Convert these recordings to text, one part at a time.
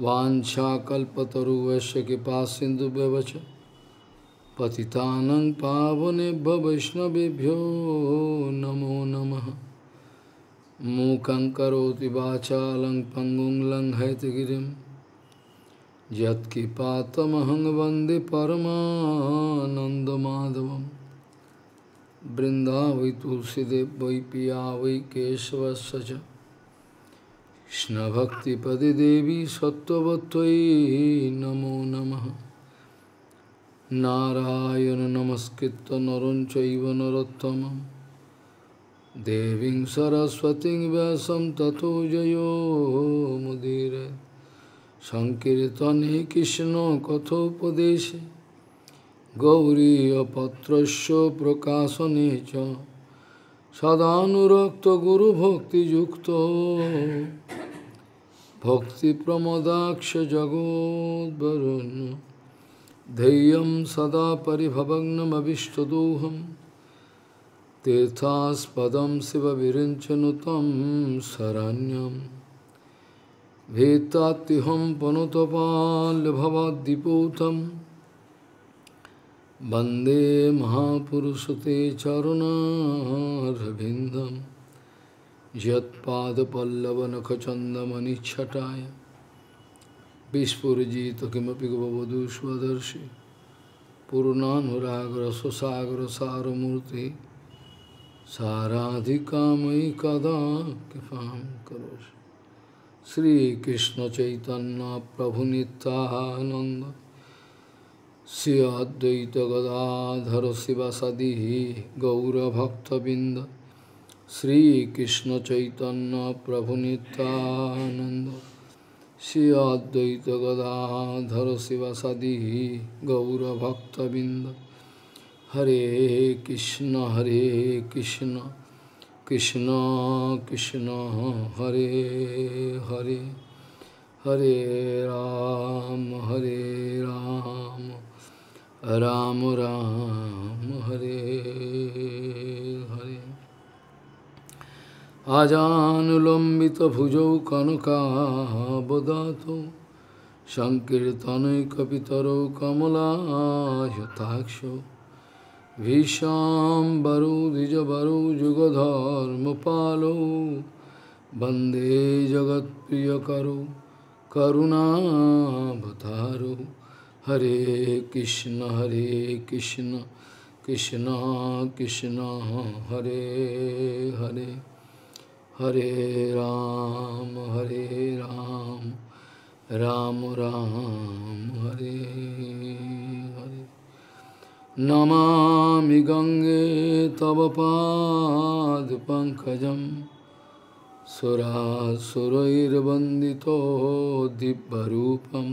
वाछाकल्पतरुवश्य कृपा सिंधु व्यवच पति पावने वैष्णवभ्यो नमो नम मूक पंगु लंग पंगुं लंग हैतगिरिं यत्कृपातमहं वन्दे परमानन्दमाधवं तुलसीदेव वै पिया वै केशवस्य Krishna Bhakti Pade Devi Sattvatvai Namo Namaha Narayana Namaskritta Naranchaiva Narottamam Deving Saraswati Vyasam Tato Jayo Mudire Sankirtane Krishna Kathopadeshe Gauriya Patrasya Prakasanecha प्रमोदाक्ष भक्तिप्रमदाक्षजगोद्वरुन् धैय सदा परिभवग्नमभिष्टदोहं तीर्थास्पदं शिवविरिञ्चनु शरण्यम शरण्यं पनुतपाल पुनुतपाल्भवाद्दिपूतम् वन्दे महापुरुषते चरुणारविन्दं यत्पादपल्लवनखचन्दमनिच्छटाय विस्फुरजित किमपि भवधु स्वदर्शि पूर्णानुरागरससागरसारमूर्ति साराधिकामयि कदा कृपां करोषि श्रीकृष्णचैतन्यप्रभुनितानन्द श्री गदाधर शिव शिवसदी गौरभक्तबिंद श्रीकृष्णचैतन्य कृष्ण चैतन्य प्रभु नित्यानंद शिवसदी गौरभक्तबिंद हरे कृष्ण हरे कृष्ण कृष्ण कृष्ण हरे हरे हरे राम हरे राम রাম রাম হরে হরে আজানুলম্বিত ভুজৌ কনকাবদাত কপিতর সংকীর্তনৈকিতরৌ কমলাহতাক্ষ ভীষাম্বরো দ্বিজবরো যুগধর্মপালো বন্দে জগৎপ্রিয়করো করুণাভতারো हरे कृष्ण हरे कृष्ण कृष्ण कृष्ण हरे हरे हरे राम हरे राम राम राम हरे हरे नमा गंगे तव पादपङ्कजं सुरासुरैर्वन्दितो दिव्यरूपम्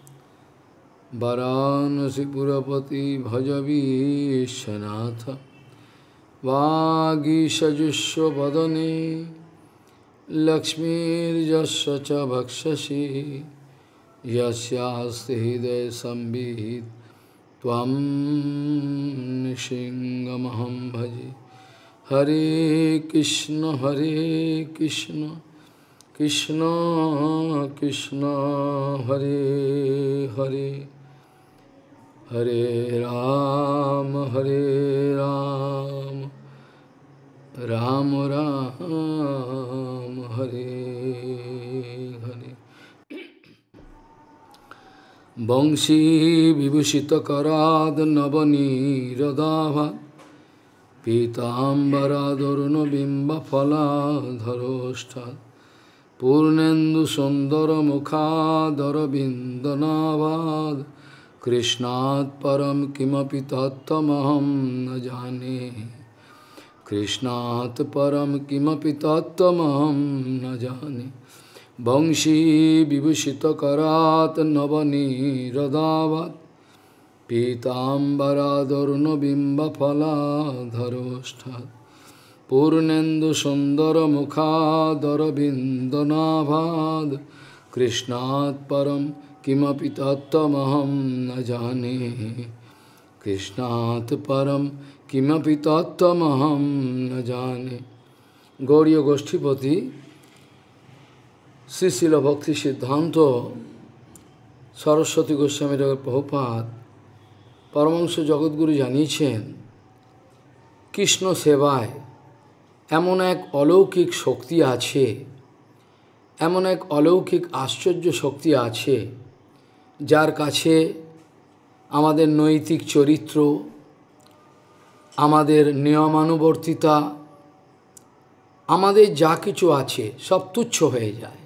वरानसीपुरपति भजवीशनाथ वागीशजुष्वदने लक्ष्मीर्जस्व च भक्षसि यस्यास्ति हृदय संवित त्वं सिंहमहं भजे हरे कृष्ण हरे कृष्ण कृष्ण कृष्ण हरे हरे হরে রাম হরে রাম রাম রাম হরে হরে বংশী বিভূষিত করাদ নবনীরদাভা পীতাম্বরাদরুণ বিম্বফলাধরোষ্ঠা পূর্ণেন্দু সুন্দর মুখাদর বিন্দনাবাদ कृष्णात् परं किमपि तत्त्वमहं न जाने कृष्णात् परं किमपि तत्त्वमहं न जाने वंशी विभूषितकरात् नवनीरदावत् पीताम्बरादरुणबिम्बफलाधरोष्ठात् पूर्णेन्दुसुन्दरमुखादरविन्दनाभाद् कृष्णात् परं কিমপি তত্ত্বমহম না জানে কৃষ্ণাত পরম কিমপি তত্ত্বমহম না জানে গৌরীয় গোষ্ঠীপতি শ্রীশিল ভক্তি সিদ্ধান্ত সরস্বতী গোস্বামী প্রভুপাত পরমাংশ জগৎগুরু জানিয়েছেন কৃষ্ণ সেবায় এমন এক অলৌকিক শক্তি আছে এমন এক অলৌকিক আশ্চর্য শক্তি আছে যার কাছে আমাদের নৈতিক চরিত্র আমাদের নিয়মানুবর্তিতা আমাদের যা কিছু আছে সব তুচ্ছ হয়ে যায়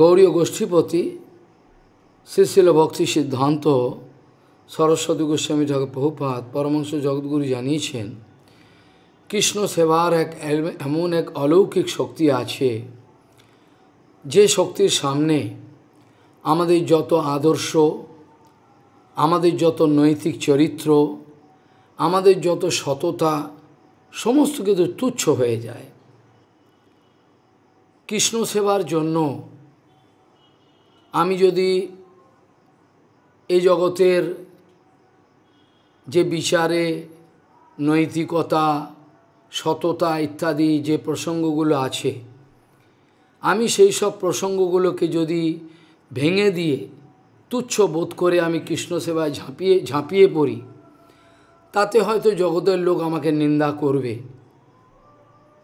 গৌরী গোষ্ঠীপতি শ্রীশিল ভক্তি সিদ্ধান্ত সরস্বতী গোস্বামী ঠাকুর প্রভুপাত পরমংশ জগৎগুরু জানিয়েছেন কৃষ্ণ সেবার এক এমন এক অলৌকিক শক্তি আছে যে শক্তির সামনে আমাদের যত আদর্শ আমাদের যত নৈতিক চরিত্র আমাদের যত সততা সমস্ত কিছু তুচ্ছ হয়ে যায় কৃষ্ণ সেবার জন্য আমি যদি এই জগতের যে বিচারে নৈতিকতা সততা ইত্যাদি যে প্রসঙ্গগুলো আছে আমি সেই সব প্রসঙ্গগুলোকে যদি ভেঙে দিয়ে তুচ্ছ বোধ করে আমি কৃষ্ণ সেবায় ঝাঁপিয়ে ঝাঁপিয়ে পড়ি তাতে হয়তো জগতের লোক আমাকে নিন্দা করবে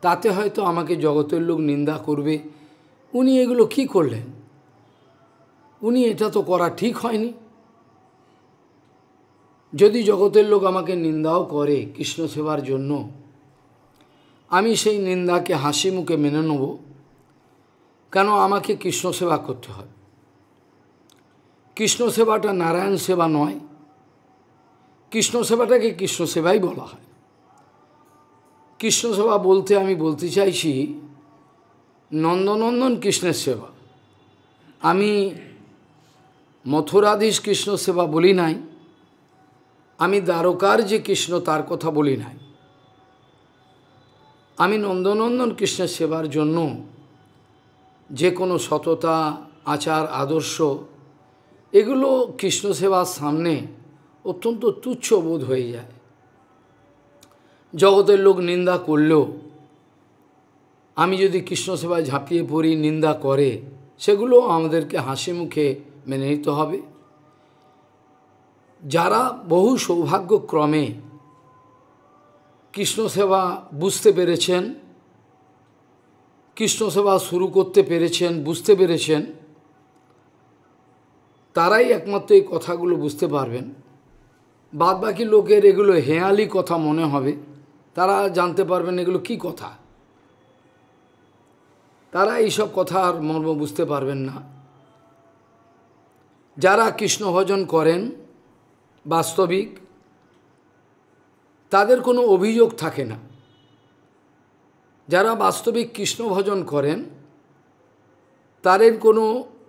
তাতে হয়তো আমাকে জগতের লোক নিন্দা করবে উনি এগুলো কি করলেন উনি এটা তো করা ঠিক হয়নি যদি জগতের লোক আমাকে নিন্দাও করে কৃষ্ণ সেবার জন্য আমি সেই নিন্দাকে হাসি মুখে মেনে নেব কেন আমাকে কৃষ্ণ সেবা করতে হয় কৃষ্ণ সেবাটা নারায়ণ সেবা নয় কৃষ্ণ সেবাটাকে কৃষ্ণ সেবাই বলা হয় কৃষ্ণ সেবা বলতে আমি বলতে চাইছি নন্দনন্দন কৃষ্ণের সেবা আমি মথুরাধীশ কৃষ্ণ সেবা বলি নাই আমি দ্বারকার যে কৃষ্ণ তার কথা বলি নাই আমি নন্দনন্দন কৃষ্ণের সেবার জন্য যে কোনো সততা আচার আদর্শ এগুলো কৃষ্ণ সেবার সামনে অত্যন্ত তুচ্ছ বোধ হয়ে যায় জগতের লোক নিন্দা করলেও আমি যদি কৃষ্ণ সেবায় ঝাঁপিয়ে পড়ি নিন্দা করে সেগুলো আমাদেরকে হাসি মুখে মেনে নিতে হবে যারা বহু সৌভাগ্যক্রমে কৃষ্ণ সেবা বুঝতে পেরেছেন কৃষ্ণ সেবা শুরু করতে পেরেছেন বুঝতে পেরেছেন তারাই একমাত্র এই কথাগুলো বুঝতে পারবেন বাদ বাকি লোকের এগুলো হেয়ালি কথা মনে হবে তারা জানতে পারবেন এগুলো কি কথা তারা এইসব কথা আর মর্ম বুঝতে পারবেন না যারা কৃষ্ণ ভজন করেন বাস্তবিক তাদের কোনো অভিযোগ থাকে না যারা বাস্তবিক কৃষ্ণ ভজন করেন তাদের কোনো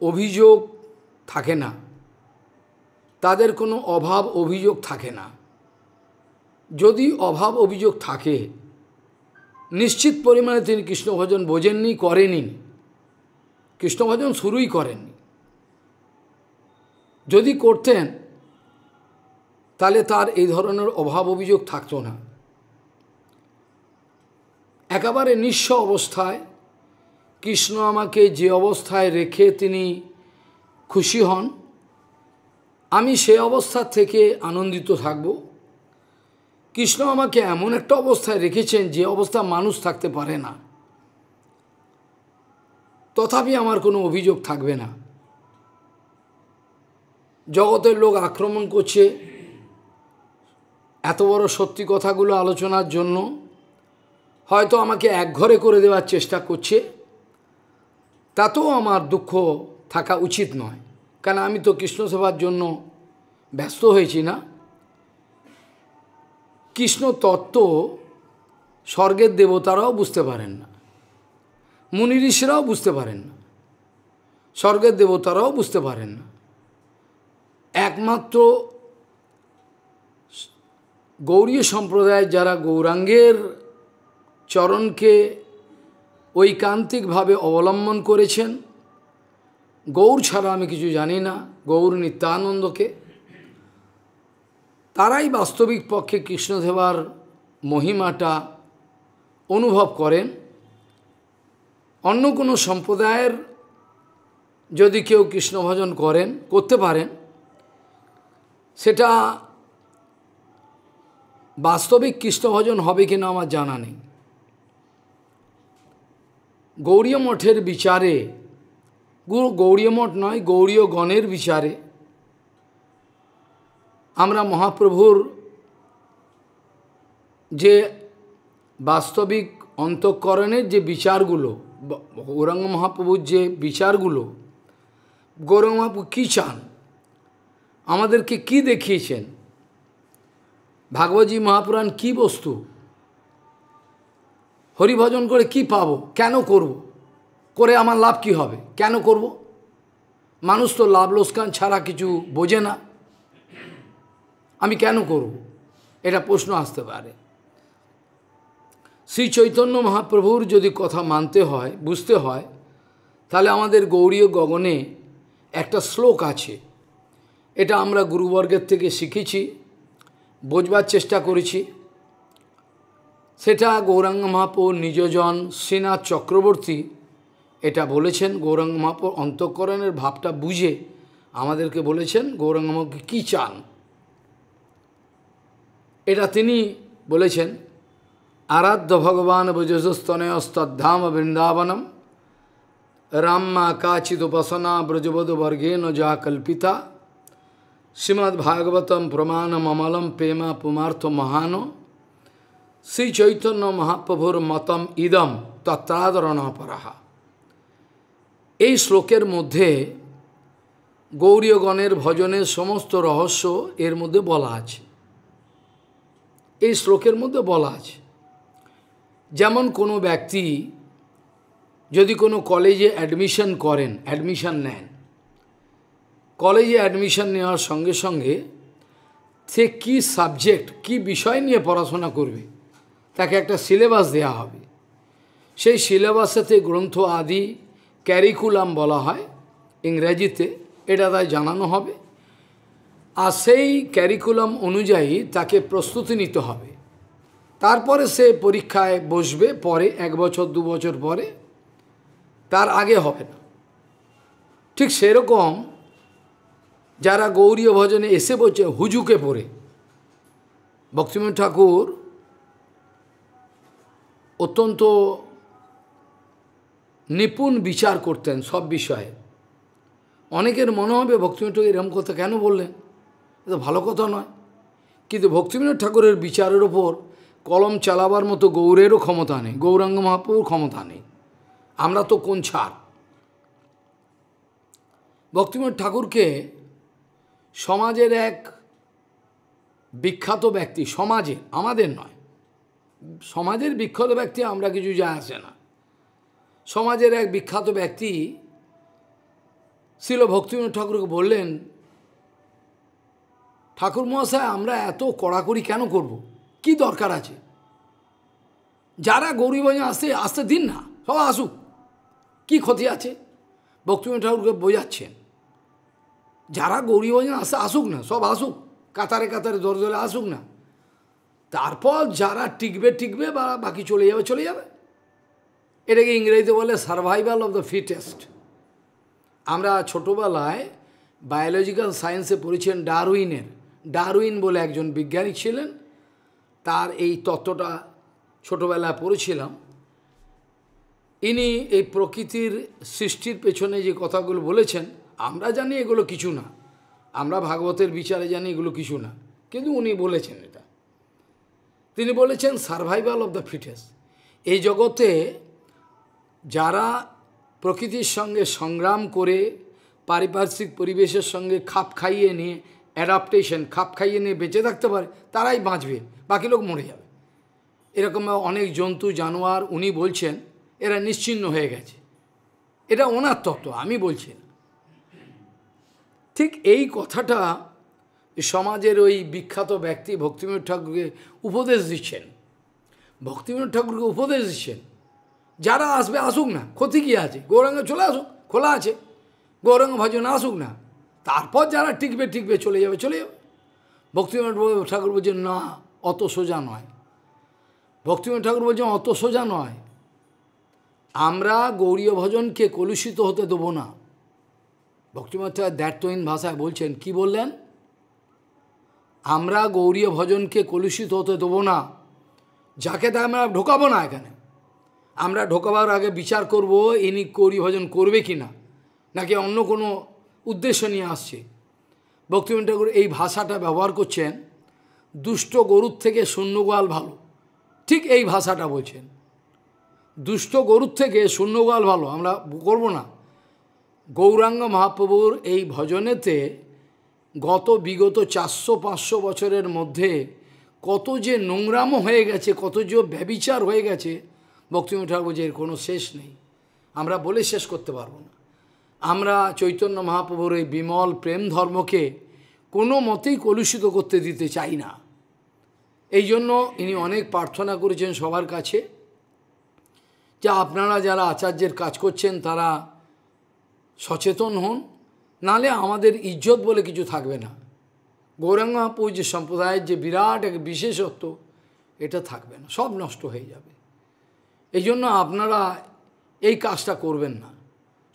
অভিযোগ থাকে না তাদের কোনো অভাব অভিযোগ থাকে না যদি অভাব অভিযোগ থাকে নিশ্চিত পরিমাণে তিনি কৃষ্ণভজন বোঝেননি করেনি কৃষ্ণভজন শুরুই করেননি যদি করতেন তাহলে তার এই ধরনের অভাব অভিযোগ থাকতো না একেবারে নিঃস্ব অবস্থায় কৃষ্ণ আমাকে যে অবস্থায় রেখে তিনি খুশি হন আমি সে অবস্থা থেকে আনন্দিত থাকব কৃষ্ণ আমাকে এমন একটা অবস্থায় রেখেছেন যে অবস্থা মানুষ থাকতে পারে না তথাপি আমার কোনো অভিযোগ থাকবে না জগতের লোক আক্রমণ করছে এত বড় সত্যি কথাগুলো আলোচনার জন্য হয়তো আমাকে একঘরে করে দেওয়ার চেষ্টা করছে তাতেও আমার দুঃখ থাকা উচিত নয় কারণ আমি তো কৃষ্ণ সেবার জন্য ব্যস্ত হয়েছি না কৃষ্ণ তত্ত্ব স্বর্গের দেবতারাও বুঝতে পারেন না মুনি ঋষিরাও বুঝতে পারেন না স্বর্গের দেবতারাও বুঝতে পারেন না একমাত্র গৌরী সম্প্রদায়ের যারা গৌরাঙ্গের চরণকে ঐকান্তিকভাবে অবলম্বন করেছেন গৌর ছাড়া আমি কিছু জানি না গৌর নিত্যানন্দকে তারাই বাস্তবিক পক্ষে কৃষ্ণদেবার মহিমাটা অনুভব করেন অন্য কোনো সম্প্রদায়ের যদি কেউ কৃষ্ণ ভজন করেন করতে পারেন সেটা বাস্তবিক কৃষ্ণ ভজন হবে কিনা আমার জানা নেই গৌরীয় মঠের বিচারে গুরু গৌরীয় মঠ নয় গৌরীয় গণের বিচারে আমরা মহাপ্রভুর যে বাস্তবিক অন্তঃকরণের যে বিচারগুলো গৌরাঙ্গ মহাপ্রভুর যে বিচারগুলো গৌরাঙ্গ মহাপ্রভু কী চান আমাদেরকে কি দেখিয়েছেন ভাগবতী মহাপুরাণ কি বস্তু হরিভজন করে কি পাব কেন করবো করে আমার লাভ কি হবে কেন করব। মানুষ তো লাভ লোসকান ছাড়া কিছু বোঝে না আমি কেন করব এটা প্রশ্ন আসতে পারে শ্রী চৈতন্য মহাপ্রভুর যদি কথা মানতে হয় বুঝতে হয় তাহলে আমাদের গৌরীয় গগনে একটা শ্লোক আছে এটা আমরা গুরুবর্গের থেকে শিখেছি বোঝবার চেষ্টা করেছি সেটা গৌরাঙ্গ মহাপুর নিজজন সেনা চক্রবর্তী এটা বলেছেন গৌরাঙ্গ মহাপুর অন্তঃকরণের ভাবটা বুঝে আমাদেরকে বলেছেন গৌরাঙ্গ মহাপুর কী চান এটা তিনি বলেছেন আরাধ্য ভগবান ব্রজস্তনে ব্রজস্তনয়স্তদ্ধাম বৃন্দাবনম রাম্মা কাচিদুপাসনা বর্গেন যা কল্পিতা ভাগবতম প্রমাণম অমলম প্রেমা পুমার্থ মহান শ্রী চৈতন্য মহাপ্রভুর মতম ইদম তত্রাদরণপরাহা এই শ্লোকের মধ্যে গৌরীয়গণের ভজনের সমস্ত রহস্য এর মধ্যে বলা আছে এই শ্লোকের মধ্যে বলা আছে যেমন কোনো ব্যক্তি যদি কোনো কলেজে অ্যাডমিশন করেন অ্যাডমিশন নেন কলেজে অ্যাডমিশন নেওয়ার সঙ্গে সঙ্গে সে কী সাবজেক্ট কি বিষয় নিয়ে পড়াশোনা করবে তাকে একটা সিলেবাস দেয়া হবে সেই সিলেবাসেতে গ্রন্থ আদি ক্যারিকুলাম বলা হয় ইংরেজিতে এটা তাই জানানো হবে আর সেই ক্যারিকুলাম অনুযায়ী তাকে প্রস্তুতি নিতে হবে তারপরে সে পরীক্ষায় বসবে পরে এক বছর দু বছর পরে তার আগে হবে না ঠিক সেরকম যারা গৌরী ভজনে এসে বলছে হুজুকে পড়ে ভক্তিম ঠাকুর অত্যন্ত নিপুণ বিচার করতেন সব বিষয়ে অনেকের মনে হবে ভক্তিবিনোদ ঠাকুর এরম কথা কেন বললেন এটা ভালো কথা নয় কিন্তু ভক্তিবিনোদ ঠাকুরের বিচারের ওপর কলম চালাবার মতো গৌরেরও ক্ষমতা নেই গৌরাঙ্গ মহাপ্রভুর ক্ষমতা নেই আমরা তো কোন ছাড় ভক্তিবিনোদ ঠাকুরকে সমাজের এক বিখ্যাত ব্যক্তি সমাজে আমাদের নয় সমাজের বিখ্যাত ব্যক্তি আমরা কিছু যায় আসে না সমাজের এক বিখ্যাত ব্যক্তি শিল ভক্তিবিনোদ ঠাকুরকে বললেন ঠাকুর মহাশয় আমরা এত কড়াকড়ি কেন করব। কি দরকার আছে যারা গৌরীগঞ্জ আসতে আসতে দিন না সব আসুক কি ক্ষতি আছে ভক্তিবিনোদ ঠাকুরকে বোঝাচ্ছেন যারা গৌরীগঞ্জ আসতে আসুক না সব আসুক কাতারে কাতারে দরজলে আসুক না তারপর যারা টিকবে টিকবে বা বাকি চলে যাবে চলে যাবে এটাকে ইংরেজিতে বলে সার্ভাইভাল অফ দ্য ফিটেস্ট আমরা ছোটোবেলায় বায়োলজিক্যাল সায়েন্সে পড়েছেন ডারউইনের ডারউইন বলে একজন বিজ্ঞানী ছিলেন তার এই তত্ত্বটা ছোটোবেলায় পড়েছিলাম ইনি এই প্রকৃতির সৃষ্টির পেছনে যে কথাগুলো বলেছেন আমরা জানি এগুলো কিছু না আমরা ভাগবতের বিচারে জানি এগুলো কিছু না কিন্তু উনি বলেছেন এটা তিনি বলেছেন সার্ভাইভাল অফ দ্য ফিটেস্ট এই জগতে যারা প্রকৃতির সঙ্গে সংগ্রাম করে পারিপার্শ্বিক পরিবেশের সঙ্গে খাপ খাইয়ে নিয়ে অ্যাডাপ্টেশন খাপ খাইয়ে নিয়ে বেঁচে থাকতে পারে তারাই বাঁচবে বাকি লোক মরে যাবে এরকম অনেক জন্তু জানোয়ার উনি বলছেন এরা নিশ্চিন্ন হয়ে গেছে এটা ওনার তত্ত্ব আমি বলছি ঠিক এই কথাটা সমাজের ওই বিখ্যাত ব্যক্তি ভক্তিবিনোদ ঠাকুরকে উপদেশ দিচ্ছেন ভক্তিবিনোদ ঠাকুরকে উপদেশ দিচ্ছেন যারা আসবে আসুক না ক্ষতি কী আছে গৌরাঙ্গে চলে আসুক খোলা আছে গৌরাঙ্গ ভজন আসুক না তারপর যারা টিকবে টিকবে চলে যাবে চলে যাবে ভক্তিমঠ ঠাকুর বলছেন না অত সোজা নয় ভক্তিমঠ ঠাকুর বলছেন অত সোজা নয় আমরা গৌরীয় ভজনকে কলুষিত হতে দেবো না ভক্তিমঠ ঠাকুর দ্যাটহীন ভাষায় বলছেন কি বললেন আমরা গৌরীয় ভজনকে কলুষিত হতে দেবো না যাকে তাই আমরা ঢোকাবো না এখানে আমরা ঢোকাবার আগে বিচার করব ইনি করি ভজন করবে কি না নাকি অন্য কোনো উদ্দেশ্য নিয়ে আসছে ভক্তিমন ঠাকুর এই ভাষাটা ব্যবহার করছেন দুষ্ট গরুর থেকে শূন্যগোয়াল ভালো ঠিক এই ভাষাটা বলছেন দুষ্ট গরুর থেকে শূন্যগোয়াল ভালো আমরা করব না গৌরাঙ্গ মহাপ্রভুর এই ভজনেতে গত বিগত চারশো পাঁচশো বছরের মধ্যে কত যে নোংরামও হয়ে গেছে কত যে ব্যবিচার হয়ে গেছে ভক্তিম ঠাকুর কোনো শেষ নেই আমরা বলে শেষ করতে পারবো না আমরা চৈতন্য মহাপ্রভুর এই বিমল প্রেম ধর্মকে কোনো মতেই কলুষিত করতে দিতে চাই না এই জন্য ইনি অনেক প্রার্থনা করেছেন সবার কাছে যে আপনারা যারা আচার্যের কাজ করছেন তারা সচেতন হন নালে আমাদের ইজ্জত বলে কিছু থাকবে না গৌরাঙ্গাপুর যে সম্প্রদায়ের যে বিরাট এক বিশেষত্ব এটা থাকবে না সব নষ্ট হয়ে যাবে এই জন্য আপনারা এই কাজটা করবেন না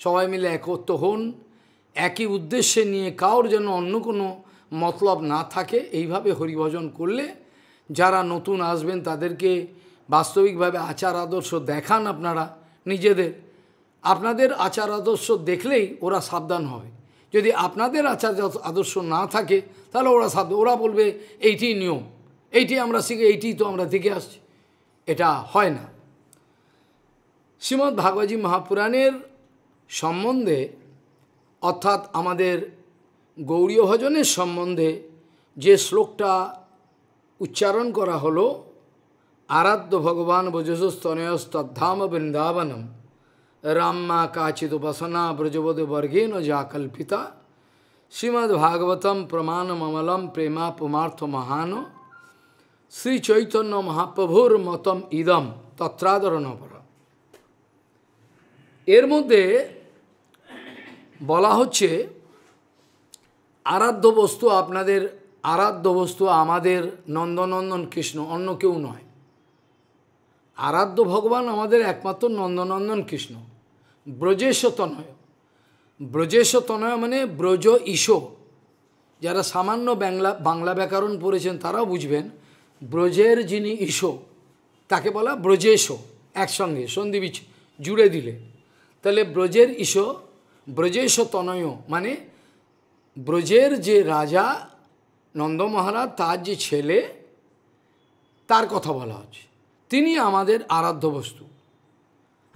সবাই মিলে একত্র হন একই উদ্দেশ্যে নিয়ে কারোর যেন অন্য কোনো মতলব না থাকে এইভাবে হরিভজন করলে যারা নতুন আসবেন তাদেরকে বাস্তবিকভাবে আচার আদর্শ দেখান আপনারা নিজেদের আপনাদের আচার আদর্শ দেখলেই ওরা সাবধান হবে যদি আপনাদের আচার আদর্শ না থাকে তাহলে ওরা সাব ওরা বলবে এইটি নিয়ম এইটি আমরা শিখে এইটি তো আমরা দেখে আসছি এটা হয় না শ্রীমদ্ ভাগবতী মহাপুরাণের সম্বন্ধে অর্থাৎ আমাদের গৌরী ভজনের সম্বন্ধে যে শ্লোকটা উচ্চারণ করা হলো আরাধ্য ভগবান ব্রজস্তনয়স্তদ্ধাম বৃন্দাবনম রাম্মা কাচিত উপাসনা ব্রজবদ বর্গেন যা কল্পিতা শ্রীমদ্ভাগবতম প্রমাণমলম প্রেমা পুমার্থ মহান শ্রীচৈতন্য মহাপ্রভুর মতম ইদম নবর এর মধ্যে বলা হচ্ছে আরাধ্য বস্তু আপনাদের আরাধ্য বস্তু আমাদের নন্দনন্দন কৃষ্ণ অন্য কেউ নয় আরাধ্য ভগবান আমাদের একমাত্র নন্দনন্দন কৃষ্ণ ব্রজেশ তনয় ব্রজেশ তনয় মানে ব্রজ ঈশো যারা সামান্য বাংলা বাংলা ব্যাকরণ পড়েছেন তারাও বুঝবেন ব্রজের যিনি ঈশো তাকে বলা ব্রজেশ একসঙ্গে সন্ধি জুড়ে দিলে তাহলে ব্রজের ইস ব্রজেশ তনয় মানে ব্রজের যে রাজা নন্দ মহারাজ তার যে ছেলে তার কথা বলা হচ্ছে তিনি আমাদের আরাধ্য বস্তু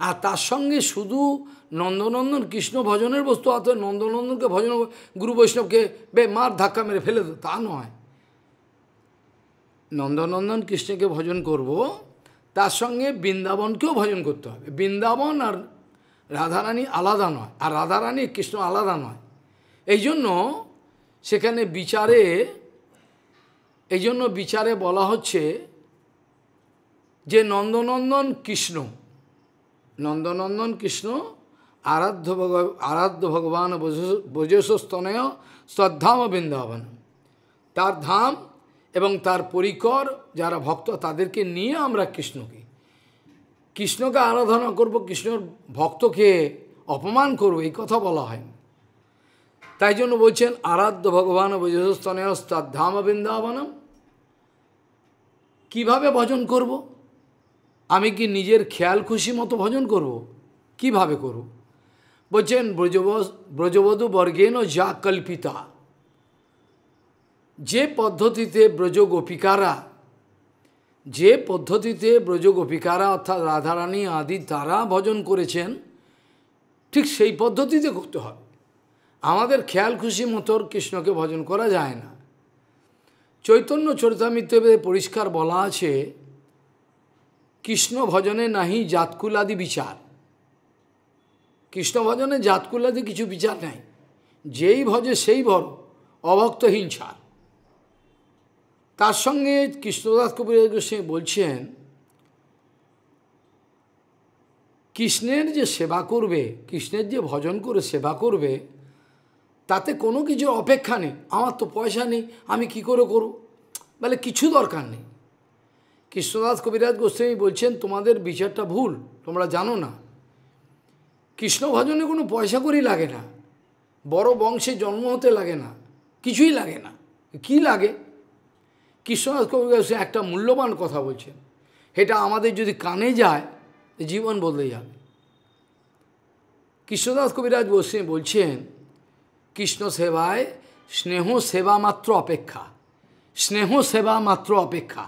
আর তার সঙ্গে শুধু নন্দনন্দন কৃষ্ণ ভজনের বস্তু অর্থাৎ নন্দনন্দনকে ভজন গুরু বৈষ্ণবকে বে মার ধাক্কা মেরে ফেলে দো তা নয় নন্দনন্দন কৃষ্ণকে ভজন করব তার সঙ্গে বৃন্দাবনকেও ভজন করতে হবে বৃন্দাবন আর রাধারানী আলাদা নয় আর রাধারানী কৃষ্ণ আলাদা নয় এই জন্য সেখানে বিচারে এই জন্য বিচারে বলা হচ্ছে যে নন্দনন্দন কৃষ্ণ নন্দনন্দন কৃষ্ণ আরাধ্য ভগ আরাধ্য ভগবান ব্রজসস্তনয় শ্রদ্ধাম বৃন্দাবন তার ধাম এবং তার পরিকর যারা ভক্ত তাদেরকে নিয়ে আমরা কৃষ্ণকে কৃষ্ণকে আরাধনা করব কৃষ্ণর ভক্তকে অপমান করব এই কথা বলা হয় তাই জন্য বলছেন আরাধ্য ভগবান ধাম বৃন্দাবনম কিভাবে ভজন করব। আমি কি নিজের খেয়াল খুশি মতো ভজন করব। কিভাবে করব বলছেন ব্রজব ব্রজবধূ বর্গেন যা কল্পিতা যে পদ্ধতিতে ব্রজগোপিকারা যে পদ্ধতিতে ব্রজগোপিকারা অর্থাৎ রাধারানী আদি তারা ভজন করেছেন ঠিক সেই পদ্ধতিতে করতে হবে আমাদের খেয়াল খুশি মতো কৃষ্ণকে ভজন করা যায় না চৈতন্য চরিতামিতে পরিষ্কার বলা আছে কৃষ্ণ ভজনে নাহি জাতকুলাদি বিচার কৃষ্ণ ভজনে জাতকুলাদি কিছু বিচার নাই যেই ভজে সেই ভর অভক্তহীন ছাড় তার সঙ্গে কৃষ্ণদাস কবিরাজ গোস্বামী বলছেন কৃষ্ণের যে সেবা করবে কৃষ্ণের যে ভজন করে সেবা করবে তাতে কোনো কিছু অপেক্ষা নেই আমার তো পয়সা নেই আমি কি করে করব বলে কিছু দরকার নেই কৃষ্ণদাস কবিরাজ গোস্বামী বলছেন তোমাদের বিচারটা ভুল তোমরা জানো না কৃষ্ণ ভজনে কোনো পয়সা করি লাগে না বড় বংশে জন্ম হতে লাগে না কিছুই লাগে না কি লাগে কৃষ্ণনাথ কবি সে একটা মূল্যবান কথা বলছেন এটা আমাদের যদি কানে যায় জীবন বদলে যাবে কৃষ্ণদাস কবিরাজ বসে বলছেন কৃষ্ণ সেবায় স্নেহ সেবা মাত্র অপেক্ষা স্নেহ সেবা মাত্র অপেক্ষা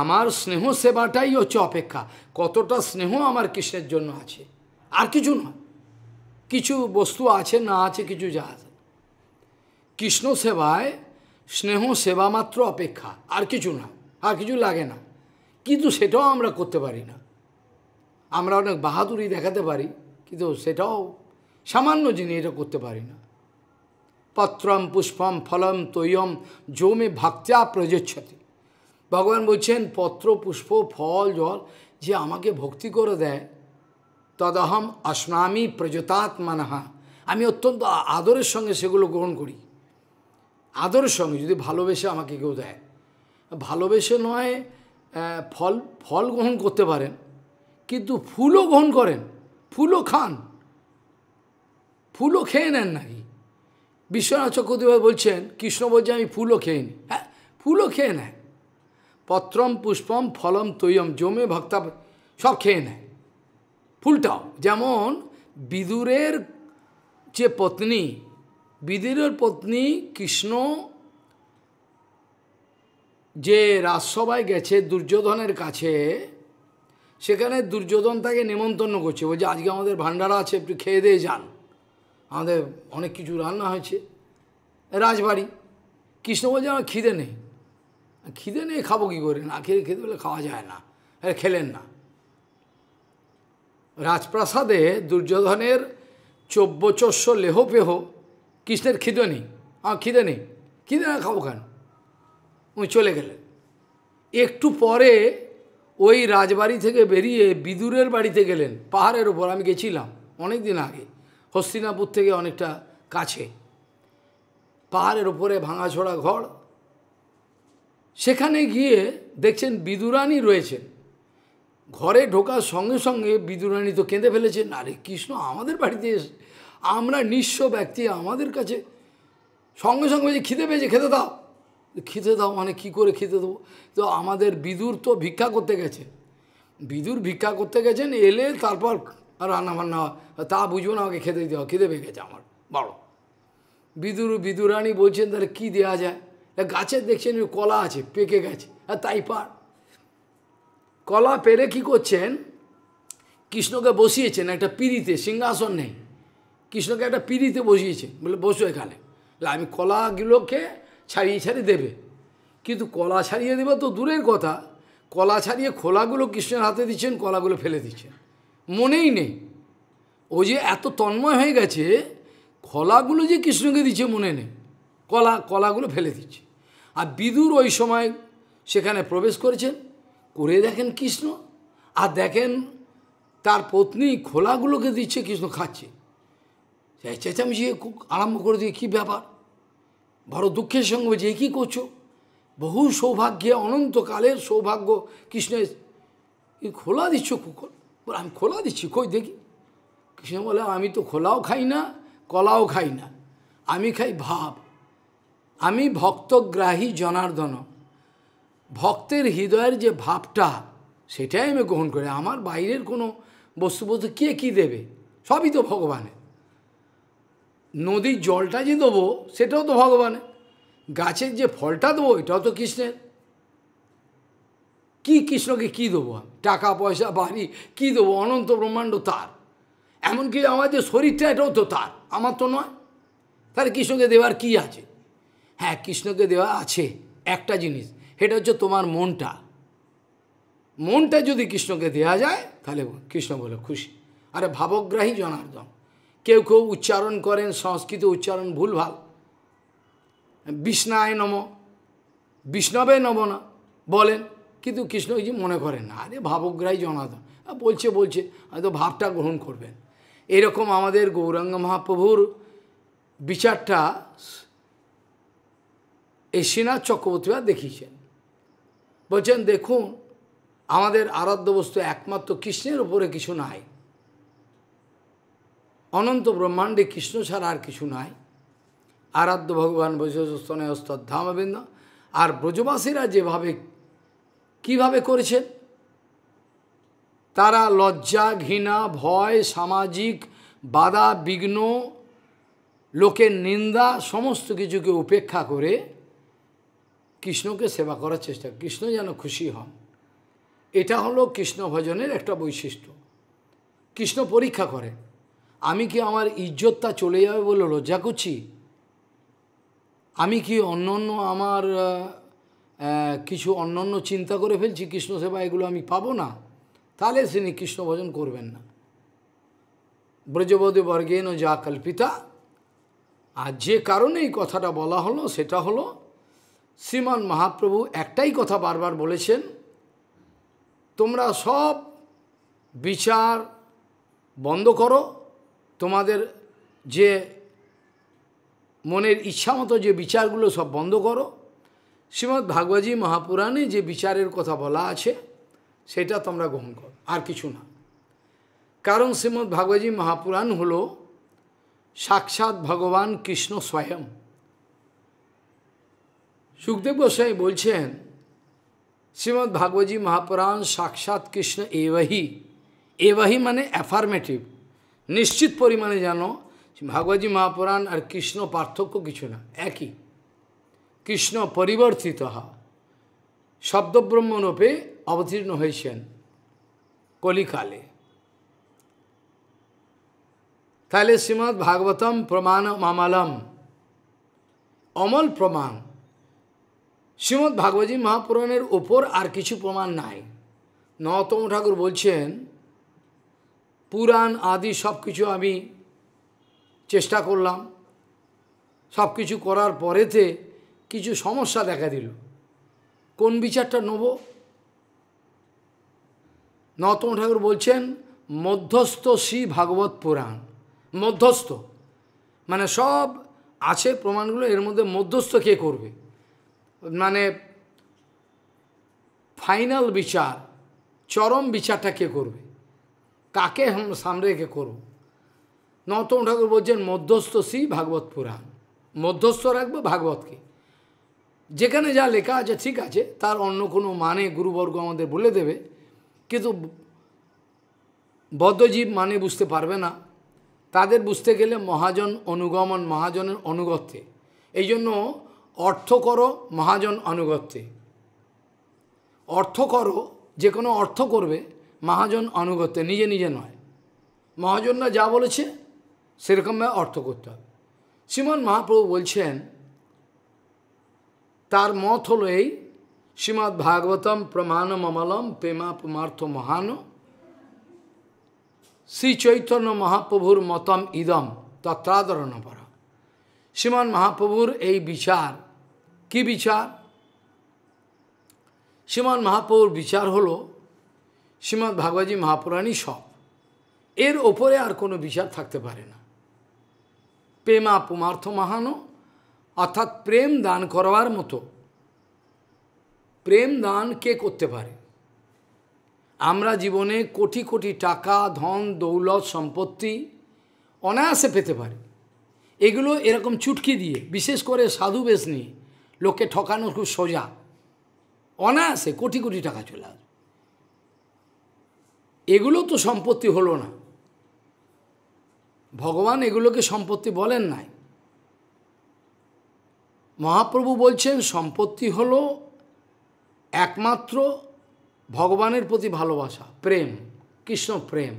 আমার স্নেহ সেবাটাই হচ্ছে অপেক্ষা কতটা স্নেহ আমার কৃষ্ণের জন্য আছে আর কিছু নয় কিছু বস্তু আছে না আছে কিছু যা আছে কৃষ্ণ সেবায় স্নেহ সেবা মাত্র অপেক্ষা আর কিছু না আর কিছু লাগে না কিন্তু সেটাও আমরা করতে পারি না আমরা অনেক বাহাদুরি দেখাতে পারি কিন্তু সেটাও সামান্য জিনিস এটা করতে পারি না পত্রম পুষ্পম ফলম তৈয়ম জমে ভক্তা প্রযোচ্ছতে ভগবান বলছেন পত্র পুষ্প ফল জল যে আমাকে ভক্তি করে দেয় তদহম অস্নামি প্রজতাত্মানাহা আমি অত্যন্ত আদরের সঙ্গে সেগুলো গ্রহণ করি আদরের সঙ্গে যদি ভালোবেসে আমাকে কেউ দেয় ভালোবেসে নয় ফল ফল গ্রহণ করতে পারেন কিন্তু ফুলও গ্রহণ করেন ফুলও খান ফুলও খেয়ে নেন নাকি বিশ্বনাথ চক্রদেব বলছেন কৃষ্ণ বলছে আমি ফুলও খেয়ে নিই হ্যাঁ ফুলও খেয়ে নেয় পত্রম পুষ্পম ফলম তৈয়ম জমে ভক্তা সব খেয়ে নেয় ফুলটাও যেমন বিদুরের যে পত্নী বিদির পত্নী কৃষ্ণ যে রাজসভায় গেছে দুর্যোধনের কাছে সেখানে দুর্যোধন তাকে নেমন্তন্ন করছে বলছে আজকে আমাদের ভান্ডারা আছে একটু খেয়ে দিয়ে যান আমাদের অনেক কিছু রান্না হয়েছে রাজবাড়ি কৃষ্ণ বলছে আমার খিদে নেই খিদে নেই খাবো কী করে না খেয়ে খেতে বলে খাওয়া যায় না খেলেন না রাজপ্রাসাদে দুর্যোধনের লেহ লেহপেহ কৃষ্ণের খিদে নেই আমার খিদে নেই খিদে না খাবো কেন উনি চলে গেলেন একটু পরে ওই রাজবাড়ি থেকে বেরিয়ে বিদুরের বাড়িতে গেলেন পাহাড়ের উপর আমি গেছিলাম অনেক দিন আগে হস্তিনাপুর থেকে অনেকটা কাছে পাহাড়ের উপরে ভাঙাছড়া ঘর সেখানে গিয়ে দেখছেন বিদুরানি রয়েছেন ঘরে ঢোকার সঙ্গে সঙ্গে বিদুরানি তো কেঁদে ফেলেছেন আরে কৃষ্ণ আমাদের বাড়িতে আমরা নিঃস্ব ব্যক্তি আমাদের কাছে সঙ্গে সঙ্গে যে খিদে পেয়েছে খেতে দাও খিদে দাও মানে কি করে খেতে দেবো তো আমাদের বিদুর তো ভিক্ষা করতে গেছে বিদুর ভিক্ষা করতে গেছেন এলে তারপর রান্না বান্না তা বুঝবো না আমাকে খেতে দিতে হবে খিদে পেয়ে গেছে আমার বড় বিদুর বিদুরানি বলছেন তাহলে কী দেওয়া যায় গাছের দেখছেন কলা আছে পেকে গেছে আর তাই পার কলা পেরে কি করছেন কৃষ্ণকে বসিয়েছেন একটা পিড়িতে সিংহাসন নেই কৃষ্ণকে একটা পিড়িতে বসিয়েছে বলে বসো এখানে আমি কলাগুলোকে ছাড়িয়ে ছাড়িয়ে দেবে কিন্তু কলা ছাড়িয়ে দেবে তো দূরের কথা কলা ছাড়িয়ে খোলাগুলো কৃষ্ণের হাতে দিচ্ছেন কলাগুলো ফেলে দিচ্ছেন মনেই নেই ও যে এত তন্ময় হয়ে গেছে খোলাগুলো যে কৃষ্ণকে দিচ্ছে মনে নেই কলা কলাগুলো ফেলে দিচ্ছে আর বিদুর ওই সময় সেখানে প্রবেশ করেছেন করে দেখেন কৃষ্ণ আর দেখেন তার পত্নী খোলাগুলোকে দিচ্ছে কৃষ্ণ খাচ্ছে খুব আরম্ভ করে দিয়ে কী ব্যাপার বড় দুঃখের সঙ্গে যে কী করছো বহু সৌভাগ্যে অনন্তকালের সৌভাগ্য কৃষ্ণের খোলা দিচ্ছ কুকুর আমি খোলা দিচ্ছি কই দেখি কৃষ্ণ বলে আমি তো খোলাও খাই না কলাও খাই না আমি খাই ভাব আমি ভক্তগ্রাহী জনার্দন ভক্তের হৃদয়ের যে ভাবটা সেটাই আমি গ্রহণ করি আমার বাইরের কোনো বস্তুবস্তু কে কি দেবে সবই তো ভগবানের নদীর জলটা যে দেবো সেটাও তো ভগবানের গাছের যে ফলটা দেবো এটাও তো কৃষ্ণের কি কৃষ্ণকে কি দেবো টাকা পয়সা বাড়ি কি দেবো অনন্ত ব্রহ্মাণ্ড তার এমনকি আমার যে শরীরটা এটাও তো তার আমার তো নয় তাহলে কৃষ্ণকে দেওয়ার কি আছে হ্যাঁ কৃষ্ণকে দেওয়া আছে একটা জিনিস সেটা হচ্ছে তোমার মনটা মনটা যদি কৃষ্ণকে দেওয়া যায় তাহলে কৃষ্ণ বলে খুশি আরে ভাবগ্রাহী জনার্দন কেউ কেউ উচ্চারণ করেন সংস্কৃত উচ্চারণ ভুলভাল বিষ্ণায় নম বিষ্ণবে নব না বলেন কিন্তু কৃষ্ণজি মনে করেন না আরে ভাবগ্রাহী জনাতন বলছে বলছে হয়তো ভাবটা গ্রহণ করবেন এরকম আমাদের গৌরাঙ্গ মহাপ্রভুর বিচারটা এই শ্রীনাথ চক্রবর্তীরা দেখিয়েছেন বলছেন দেখুন আমাদের আরাধ্য বস্তু একমাত্র কৃষ্ণের উপরে কিছু নাই অনন্ত ব্রহ্মাণ্ডে কৃষ্ণ ছাড়া আর কিছু নাই আরাধ্য ভগবান ব্রজস্তনয়স্তদ্ধামবৃন্দ আর ব্রজবাসীরা যেভাবে কিভাবে করেছেন তারা লজ্জা ঘৃণা ভয় সামাজিক বাধা বিঘ্ন লোকের নিন্দা সমস্ত কিছুকে উপেক্ষা করে কৃষ্ণকে সেবা করার চেষ্টা কৃষ্ণ যেন খুশি হন এটা হলো কৃষ্ণ ভজনের একটা বৈশিষ্ট্য কৃষ্ণ পরীক্ষা করেন আমি কি আমার ইজ্জতটা চলে যাবে বলে লজ্জা করছি আমি কি অন্য আমার কিছু অন্য অন্য চিন্তা করে ফেলছি কৃষ্ণ সেবা এগুলো আমি পাবো না তাহলে তিনি কৃষ্ণ ভজন করবেন না ব্রজবধূ বর্গেন যা কল্পিতা আর যে কারণে এই কথাটা বলা হলো সেটা হলো শ্রীমান মহাপ্রভু একটাই কথা বারবার বলেছেন তোমরা সব বিচার বন্ধ করো তোমাদের যে মনের ইচ্ছা মতো যে বিচারগুলো সব বন্ধ করো শ্রীমৎ ভাগবতী মহাপুরাণে যে বিচারের কথা বলা আছে সেটা তোমরা গ্রহণ করো আর কিছু না কারণ শ্রীমৎ ভাগবতী মহাপুরাণ হল সাক্ষাৎ ভগবান কৃষ্ণ স্বয়ং সুখদেব গোস্বাই বলছেন শ্রীমৎ ভাগবতী মহাপুরাণ সাক্ষাৎ কৃষ্ণ এবাহি এবাহি মানে অ্যাফার্মেটিভ নিশ্চিত পরিমাণে জানো ভাগবতী মহাপুরাণ আর কৃষ্ণ পার্থক্য কিছু না একই কৃষ্ণ পরিবর্তিত হা শব্দব্রহ্মরূপে অবতীর্ণ হয়েছেন কলিকালে তাহলে শ্রীমৎ ভাগবতম প্রমাণ মামালম অমল প্রমাণ শ্রীমৎ ভাগবতী মহাপুরাণের ওপর আর কিছু প্রমাণ নাই নতম ঠাকুর বলছেন পুরাণ আদি সব কিছু আমি চেষ্টা করলাম সব কিছু করার পরেতে কিছু সমস্যা দেখা দিল কোন বিচারটা নেব নতম ঠাকুর বলছেন মধ্যস্থ শ্রী ভাগবত পুরাণ মধ্যস্থ মানে সব আছে প্রমাণগুলো এর মধ্যে মধ্যস্থ কে করবে মানে ফাইনাল বিচার চরম বিচারটা কে করবে কাকে সামনে রেখে করব নতম ঠাকুর বলছেন মধ্যস্থ শ্রী ভাগবত পুরাণ মধ্যস্থ রাখবো ভাগবতকে যেখানে যা লেখা আছে ঠিক আছে তার অন্য কোনো মানে গুরুবর্গ আমাদের বলে দেবে কিন্তু বদ্ধজীব মানে বুঝতে পারবে না তাদের বুঝতে গেলে মহাজন অনুগমন মহাজনের অনুগত্যে এই জন্য অর্থ করো মহাজন অনুগত্যে অর্থ করো যে কোনো অর্থ করবে মহাজন অনুগত্য নিজে নিজে নয় মহাজনরা যা বলেছে সেরকমভাবে অর্থ করতে হবে শ্রীমন মহাপ্রভু বলছেন তার মত হলো এই শ্রীমদ্ ভাগবতম মমলম প্রেমা প্রেমাপমার্থ মহান শ্রী চৈতন্য মহাপ্রভুর মতম ইদম করা শ্রীমন মহাপ্রভুর এই বিচার কি বিচার শ্রীমন মহাপ্রভুর বিচার হলো শ্রীমৎ ভাগবতী মহাপুরাণী সব এর ওপরে আর কোনো বিচার থাকতে পারে না প্রেমা পুমার্থ মহানো অর্থাৎ প্রেম দান করবার মতো প্রেম দান কে করতে পারে আমরা জীবনে কোটি কোটি টাকা ধন দৌলত সম্পত্তি অনায়াসে পেতে পারি এগুলো এরকম চুটকি দিয়ে বিশেষ করে সাধু বেশ নিয়ে লোককে ঠকানো খুব সোজা অনায়াসে কোটি কোটি টাকা চলে আসবে এগুলো তো সম্পত্তি হলো না ভগবান এগুলোকে সম্পত্তি বলেন নাই মহাপ্রভু বলছেন সম্পত্তি হলো একমাত্র ভগবানের প্রতি ভালোবাসা প্রেম কৃষ্ণ প্রেম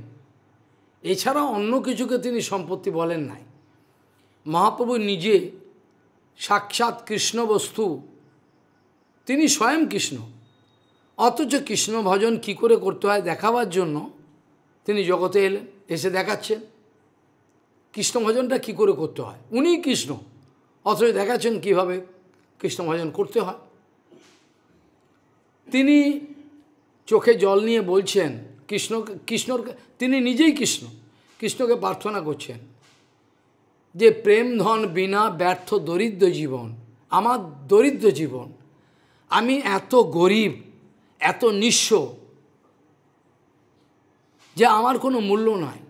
এছাড়া অন্য কিছুকে তিনি সম্পত্তি বলেন নাই মহাপ্রভু নিজে সাক্ষাৎ কৃষ্ণ বস্তু তিনি স্বয়ং কৃষ্ণ অথচ কৃষ্ণ ভজন কি করে করতে হয় দেখাবার জন্য তিনি জগতে এলেন এসে দেখাচ্ছেন কৃষ্ণ ভজনটা কি করে করতে হয় উনি কৃষ্ণ অথচ দেখাচ্ছেন কিভাবে কৃষ্ণ ভজন করতে হয় তিনি চোখে জল নিয়ে বলছেন কৃষ্ণ কৃষ্ণর তিনি নিজেই কৃষ্ণ কৃষ্ণকে প্রার্থনা করছেন যে প্রেম ধন বিনা ব্যর্থ দরিদ্র জীবন আমার দরিদ্র জীবন আমি এত গরিব এত নিঃস্ব যে আমার কোনো মূল্য নয়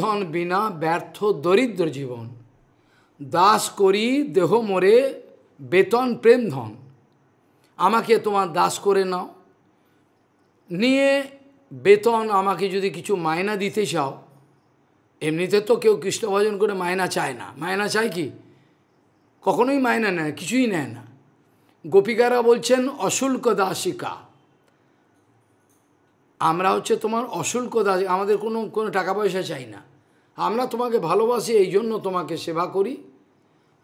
ধন বিনা ব্যর্থ দরিদ্র জীবন দাস করি দেহ মোরে বেতন প্রেম ধন আমাকে তোমার দাস করে নাও নিয়ে বেতন আমাকে যদি কিছু মায়না দিতে চাও এমনিতে তো কেউ কৃষ্ণভজন করে মায়না চায় না মায়না চায় কি কখনোই মায়না নেয় কিছুই নেয় না গোপিকারা বলছেন অশুল্ক দাসিকা আমরা হচ্ছে তোমার অশুল্ক দাস আমাদের কোনো কোনো টাকা পয়সা চাই না আমরা তোমাকে ভালোবাসি এই জন্য তোমাকে সেবা করি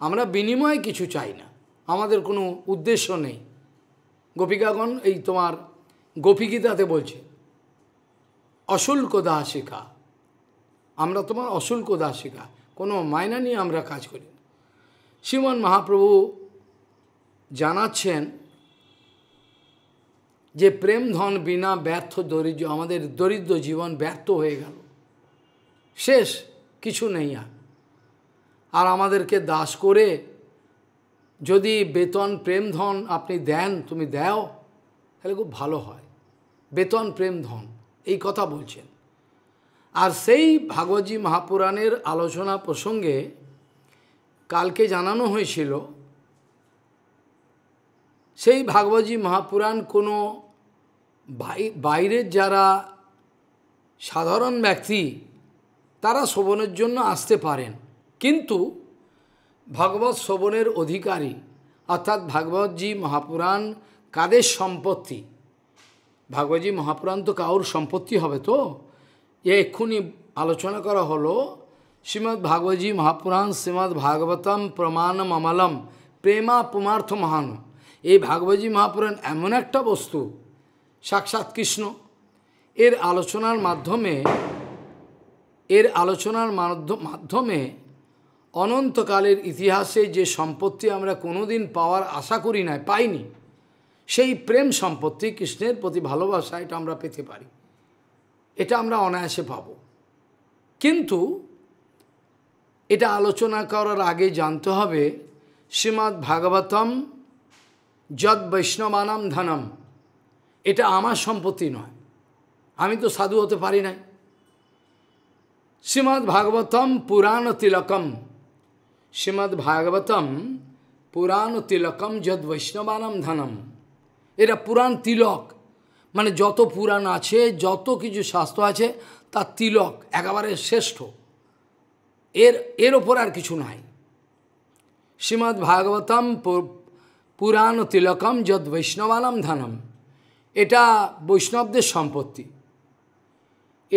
আমরা বিনিময়ে কিছু চাই না আমাদের কোনো উদ্দেশ্য নেই গোপিকাগণ এই তোমার গোপিগীতাতে বলছে অশুল্ক দাসিকা আমরা তোমার অশুল্ক দাসিকা কোনো মায়না নিয়ে আমরা কাজ করি শ্রীমন মহাপ্রভু জানাচ্ছেন যে প্রেম ধন বিনা ব্যর্থ দরিদ্র আমাদের দরিদ্র জীবন ব্যর্থ হয়ে গেল শেষ কিছু নেই আর আর আমাদেরকে দাস করে যদি বেতন প্রেম ধন আপনি দেন তুমি দেও তাহলে খুব ভালো হয় বেতন প্রেম ধন এই কথা বলছেন আর সেই ভাগবতী মহাপুরাণের আলোচনা প্রসঙ্গে কালকে জানানো হয়েছিল সেই ভাগবতী মহাপুরাণ কোনো বাইরের যারা সাধারণ ব্যক্তি তারা শ্রবণের জন্য আসতে পারেন কিন্তু ভগবত শ্রবণের অধিকারী অর্থাৎ ভাগবতজী মহাপুরাণ কাদের সম্পত্তি ভাগবতী মহাপুরাণ তো কাউর সম্পত্তি হবে তো এ এক্ষুনি আলোচনা করা হলো শ্রীমদ্ ভাগবতী মহাপুরাণ শ্রীমদ্ ভাগবতম প্রমাণম অমলম পুমার্থ মহান এই ভাগবতী মহাপুরাণ এমন একটা বস্তু সাক্ষাৎ কৃষ্ণ এর আলোচনার মাধ্যমে এর আলোচনার মাধ্যমে অনন্তকালের ইতিহাসে যে সম্পত্তি আমরা কোনোদিন পাওয়ার আশা করি নাই পাইনি সেই প্রেম সম্পত্তি কৃষ্ণের প্রতি ভালোবাসা এটা আমরা পেতে পারি এটা আমরা অনায়াসে পাব কিন্তু এটা আলোচনা করার আগে জানতে হবে শ্রীমদ্ ভাগবতম যদ বৈষ্ণবানাম ধনম এটা আমার সম্পত্তি নয় আমি তো সাধু হতে পারি নাই শ্রীমদ্ ভাগবতম পুরাণ তিলকম শ্রীমদ্ ভাগবতম পুরাণ তিলকম যদ বৈষ্ণবানম ধনম এটা পুরাণ তিলক মানে যত পুরাণ আছে যত কিছু শাস্ত্র আছে তা তিলক একেবারে শ্রেষ্ঠ এর এর ওপর আর কিছু নাই শ্রীমদ্ ভাগবতম পুরাণ তিলকম যদ বৈষ্ণবানম ধানম এটা বৈষ্ণবদের সম্পত্তি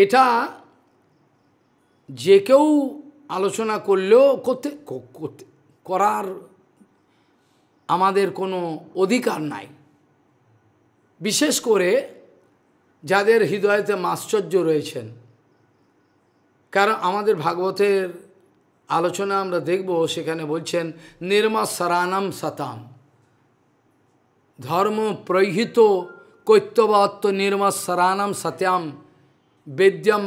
এটা যে কেউ আলোচনা করলেও করতে করার আমাদের কোনো অধিকার নাই বিশেষ করে যাদের হৃদয়তে মাশ্চর্য রয়েছেন কারণ আমাদের ভাগবতের আলোচনা আমরা দেখব সেখানে বলছেন নির্মা সরানম সতাম ধর্ম প্রহিত কৈত্যবাত্ম নির্মৎসরাণম সত্যাম বেদ্যম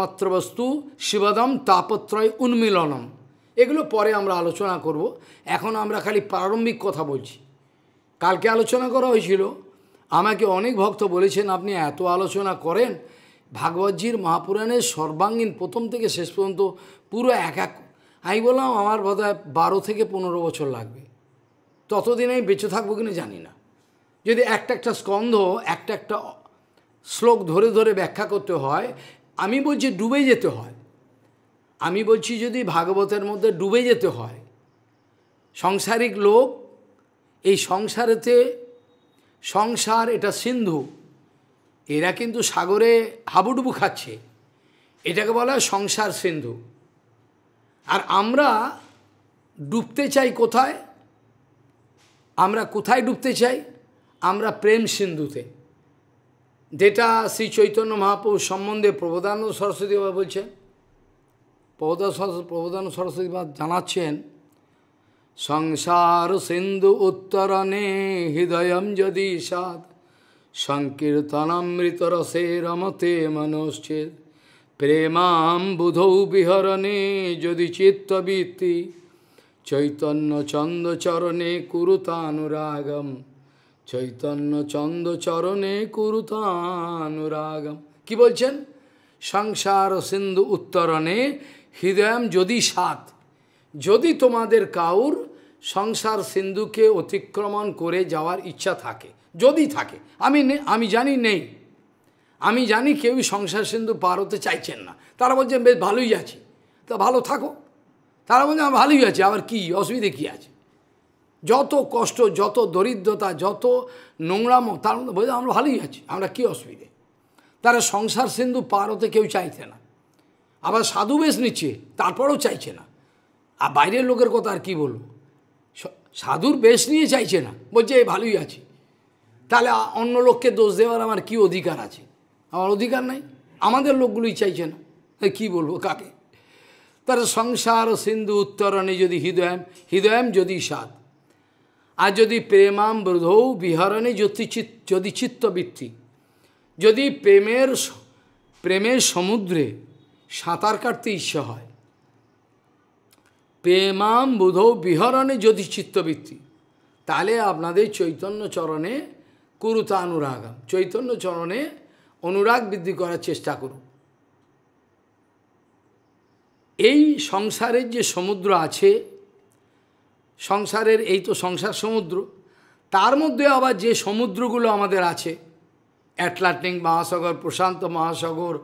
মাত্র বস্তু শিবদম তাপত্রয় উন্মিলনম এগুলো পরে আমরা আলোচনা করব এখন আমরা খালি প্রারম্ভিক কথা বলছি কালকে আলোচনা করা হয়েছিল আমাকে অনেক ভক্ত বলেছেন আপনি এত আলোচনা করেন ভাগবতজির মহাপুরাণের সর্বাঙ্গীন প্রথম থেকে শেষ পর্যন্ত পুরো এক এক আমি বললাম আমার বোধহয় বারো থেকে পনেরো বছর লাগবে ততদিন আমি বেঁচে থাকবো কিনা জানি না যদি একটা একটা স্কন্ধ একটা একটা শ্লোক ধরে ধরে ব্যাখ্যা করতে হয় আমি বলছি ডুবে যেতে হয় আমি বলছি যদি ভাগবতের মধ্যে ডুবে যেতে হয় সংসারিক লোক এই সংসারেতে সংসার এটা সিন্ধু এরা কিন্তু সাগরে হাবুডুবু খাচ্ছে এটাকে বলা সংসার সিন্ধু আর আমরা ডুবতে চাই কোথায় আমরা কোথায় ডুবতে চাই আমরা প্রেম সিন্ধুতে যেটা শ্রী চৈতন্য মহাপ্রভু সম্বন্ধে প্রবোধানন্দ সরস্বতী বাবা বলছেন প্রবোধা সরস্বতী প্রবোধানন্দ সরস্বতী বাবা জানাচ্ছেন সংসার সিন্ধু উত্তরণে হৃদয়ম যদি সাদ সংকীর্তনামৃতরসে রমতে মনশ্চেদ প্রেমাম বুধৌ বিহরণে যদি চিত্তবৃত্তি চৈতন্য চন্দ্রচরণে কুরুতানুরাগম চৈতন্য চন্দ্র চরণে কুরুতানুরাগম কি বলছেন সংসার সিন্ধু উত্তরণে হৃদয়ম যদি সাত যদি তোমাদের কাউর সংসার সিন্ধুকে অতিক্রমণ করে যাওয়ার ইচ্ছা থাকে যদি থাকে আমি আমি জানি নেই আমি জানি কেউই সংসার সিন্ধু পার হতে চাইছেন না তারা বলছেন বেশ ভালোই আছি তা ভালো থাকো তারা বলছে হ্যাঁ, ভালোই আছে আবার কি অসুবিধে কী আছে যত কষ্ট যত দরিদ্রতা যত নোংরামো তার মধ্যে বোঝা আমরা ভালোই আছি আমরা কী অসুবিধে তারা সংসার সিন্ধু পার হতে কেউ চাইছে না আবার সাধু বেশ নিচ্ছে তারপরেও চাইছে না আর বাইরের লোকের কথা আর কী বলবো সাধুর বেশ নিয়ে চাইছে না বলছে এই ভালোই আছি তাহলে অন্য লোককে দোষ দেওয়ার আমার কি অধিকার আছে আমার অধিকার নাই আমাদের লোকগুলোই চাইছে না কি বলবো কাকে তার সংসার সিন্ধু উত্তরণে যদি হৃদয়ম হৃদয়ম যদি সাধ আর যদি প্রেমাম বৃধৌ বিহরণে যদি যদি চিত্তবৃত্তি যদি প্রেমের প্রেমের সমুদ্রে সাঁতার কাটতে ইচ্ছা হয় প্রেমাম বুধৌ বিহরণে যদি চিত্তবৃত্তি তাহলে আপনাদের চৈতন্য চরণে কুরুতা অনুরাগ চৈতন্য চরণে অনুরাগ বৃদ্ধি করার চেষ্টা করুন এই সংসারের যে সমুদ্র আছে সংসারের এই তো সংসার সমুদ্র তার মধ্যে আবার যে সমুদ্রগুলো আমাদের আছে অ্যাটলান্টিক মহাসাগর প্রশান্ত মহাসাগর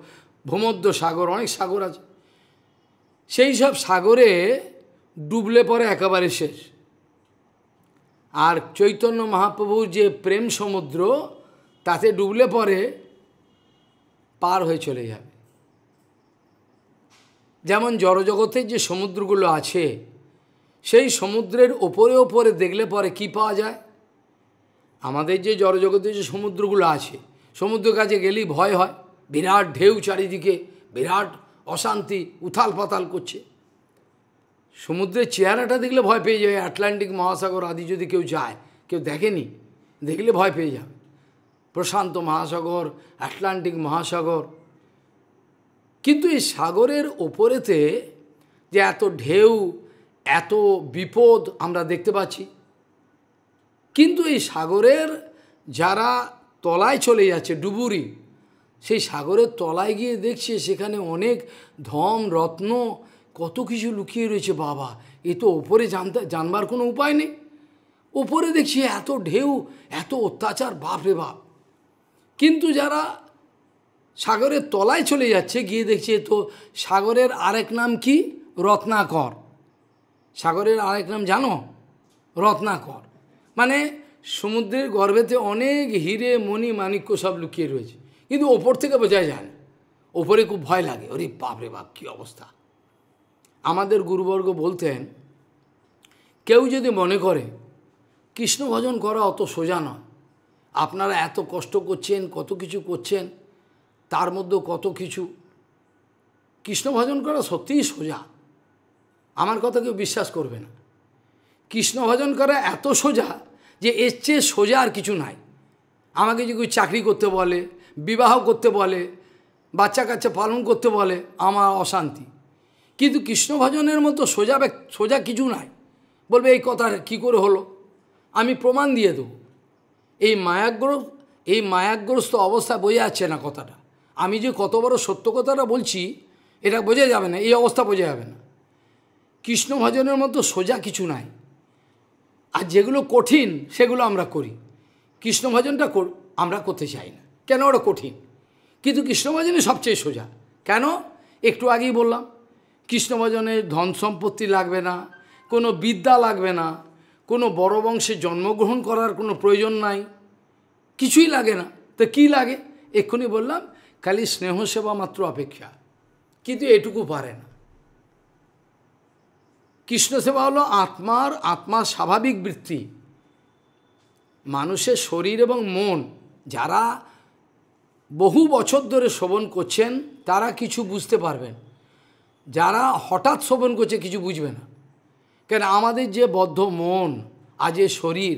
ভূমধ্য সাগর অনেক সাগর আছে সেই সব সাগরে ডুবলে পরে একেবারে শেষ আর চৈতন্য মহাপ্রভুর যে প্রেম সমুদ্র তাতে ডুবলে পরে পার হয়ে চলে যাবে যেমন জড়জগতের যে সমুদ্রগুলো আছে সেই সমুদ্রের ওপরে ওপরে দেখলে পরে কি পাওয়া যায় আমাদের যে জড়জগতে যে সমুদ্রগুলো আছে সমুদ্র কাছে গেলেই ভয় হয় বিরাট ঢেউ চারিদিকে বিরাট অশান্তি উথাল পাতাল করছে সমুদ্রের চেহারাটা দেখলে ভয় পেয়ে যাবে আটলান্টিক মহাসাগর আদি যদি কেউ যায় কেউ দেখেনি দেখলে ভয় পেয়ে যাবে প্রশান্ত মহাসাগর আটলান্টিক মহাসাগর কিন্তু এই সাগরের ওপরেতে যে এত ঢেউ এত বিপদ আমরা দেখতে পাচ্ছি কিন্তু এই সাগরের যারা তলায় চলে যাচ্ছে ডুবুরি সেই সাগরের তলায় গিয়ে দেখছে সেখানে অনেক ধম রত্ন কত কিছু লুকিয়ে রয়েছে বাবা এ তো ওপরে জানতে জানবার কোনো উপায় নেই ওপরে দেখছি এত ঢেউ এত অত্যাচার বাপরে বাপ কিন্তু যারা সাগরের তলায় চলে যাচ্ছে গিয়ে দেখছে তো সাগরের আরেক নাম কি রত্নাকর সাগরের আরেক নাম জানো রত্নাকর মানে সমুদ্রের গর্ভেতে অনেক হিরে মণি মানিক্য সব লুকিয়ে রয়েছে কিন্তু ওপর থেকে বোঝা যায় না ওপরে খুব ভয় লাগে ওরে বাপরে বাপ কী অবস্থা আমাদের গুরুবর্গ বলতেন কেউ যদি মনে করে কৃষ্ণ ভজন করা অত সোজা নয় আপনারা এত কষ্ট করছেন কত কিছু করছেন তার মধ্যে কত কিছু কৃষ্ণ ভজন করা সত্যিই সোজা আমার কথা কেউ বিশ্বাস করবে না কৃষ্ণ ভজন করা এত সোজা যে এর চেয়ে সোজা আর কিছু নাই আমাকে যদি কেউ চাকরি করতে বলে বিবাহ করতে বলে বাচ্চা কাচ্চা পালন করতে বলে আমার অশান্তি কিন্তু কৃষ্ণ ভজনের মতো সোজা সোজা কিছু নাই বলবে এই কথা কি করে হলো আমি প্রমাণ দিয়ে দেব এই মায়াগ্র এই মায়াগ্রস্ত অবস্থা বোঝা যাচ্ছে না কথাটা আমি যে কত বড় সত্য কথাটা বলছি এটা বোঝা যাবে না এই অবস্থা বোঝা যাবে না কৃষ্ণ ভজনের মতো সোজা কিছু নাই আর যেগুলো কঠিন সেগুলো আমরা করি কৃষ্ণ ভজনটা আমরা করতে চাই না কেন ওটা কঠিন কিন্তু কৃষ্ণ ভজনই সবচেয়ে সোজা কেন একটু আগেই বললাম কৃষ্ণ ভজনে ধন সম্পত্তি লাগবে না কোনো বিদ্যা লাগবে না কোনো বড় বংশে জন্মগ্রহণ করার কোনো প্রয়োজন নাই কিছুই লাগে না তো কি লাগে এক্ষুনি বললাম খালি স্নেহ সেবা মাত্র অপেক্ষা কিন্তু এটুকু পারে না কৃষ্ণ সেবা হলো আত্মার আত্মার স্বাভাবিক বৃত্তি মানুষের শরীর এবং মন যারা বহু বছর ধরে শোভন করছেন তারা কিছু বুঝতে পারবেন যারা হঠাৎ শোভন করছে কিছু বুঝবে না কেন আমাদের যে বদ্ধ মন আজ এ শরীর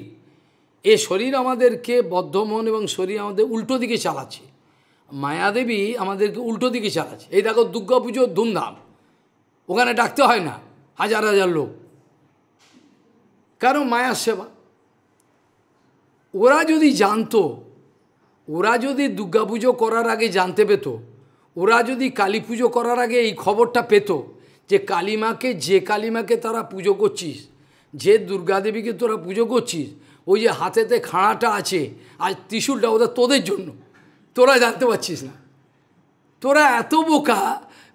এ শরীর আমাদেরকে বদ্ধ মন এবং শরীর আমাদের উল্টো দিকে চালাচ্ছে মায়াদেবী আমাদেরকে উল্টো দিকে চালাচ্ছে এই দেখো দুর্গা পুজোর ধুমধাম ওখানে ডাকতে হয় না হাজার হাজার লোক কারণ মায়া সেবা ওরা যদি জানতো ওরা যদি দুর্গাপুজো করার আগে জানতে পেত ওরা যদি কালী পুজো করার আগে এই খবরটা পেত যে কালিমাকে যে কালিমাকে তারা পুজো করছিস যে দুর্গাদেবীকে তোরা পুজো করছিস ওই যে হাতেতে খাঁড়াটা আছে আর ত্রিশুলটা ওদের তোদের জন্য তোরা জানতে পারছিস না তোরা এত বোকা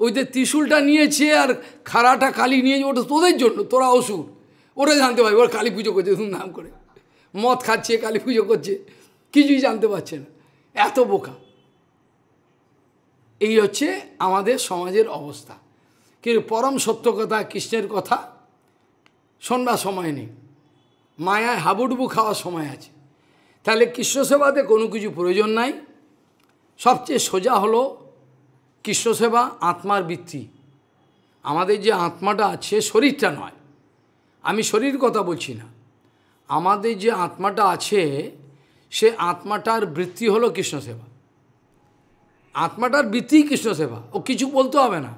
ওই যে ত্রিশুলটা নিয়েছে আর খাড়াটা কালি নিয়েছে ওটা তোদের জন্য তোরা অসুর ওরা জানতে পারবে ওরা কালী পুজো করছে নাম করে মদ খাচ্ছে কালী পুজো করছে কিছুই জানতে পারছে না এত বোকা এই হচ্ছে আমাদের সমাজের অবস্থা কিন্তু পরম সত্য কথা কৃষ্ণের কথা শোনবার সময় নেই মায়ায় হাবুডুবু খাওয়ার সময় আছে তাহলে কৃষ্ণ সেবাতে কোনো কিছু প্রয়োজন নাই সবচেয়ে সোজা হলো কৃষ্ণ সেবা আত্মার বৃত্তি আমাদের যে আত্মাটা আছে শরীরটা নয় আমি শরীর কথা বলছি না আমাদের যে আত্মাটা আছে সে আত্মাটার বৃত্তি হলো কৃষ্ণ সেবা আত্মাটার বৃত্তি কৃষ্ণ সেবা ও কিছু বলতে হবে না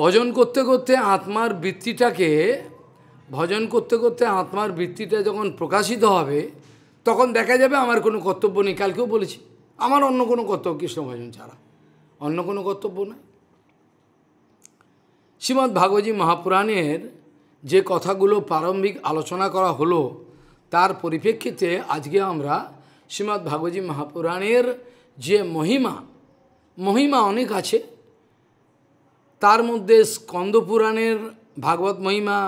ভজন করতে করতে আত্মার বৃত্তিটাকে ভজন করতে করতে আত্মার বৃত্তিটা যখন প্রকাশিত হবে তখন দেখা যাবে আমার কোনো কর্তব্য নেই কালকেও বলেছি আমার অন্য কোনো কর্তব্য কৃষ্ণ ভজন ছাড়া অন্য কোনো কর্তব্য নাই শ্রীমদ্ ভাগবতী মহাপুরাণের যে কথাগুলো প্রারম্ভিক আলোচনা করা হলো তার পরিপ্রেক্ষিতে আজকে আমরা শ্রীমদ্ ভাগবতী মহাপুরাণের যে মহিমা মহিমা অনেক আছে তার মধ্যে স্কন্দপুরাণের ভাগবত মহিমা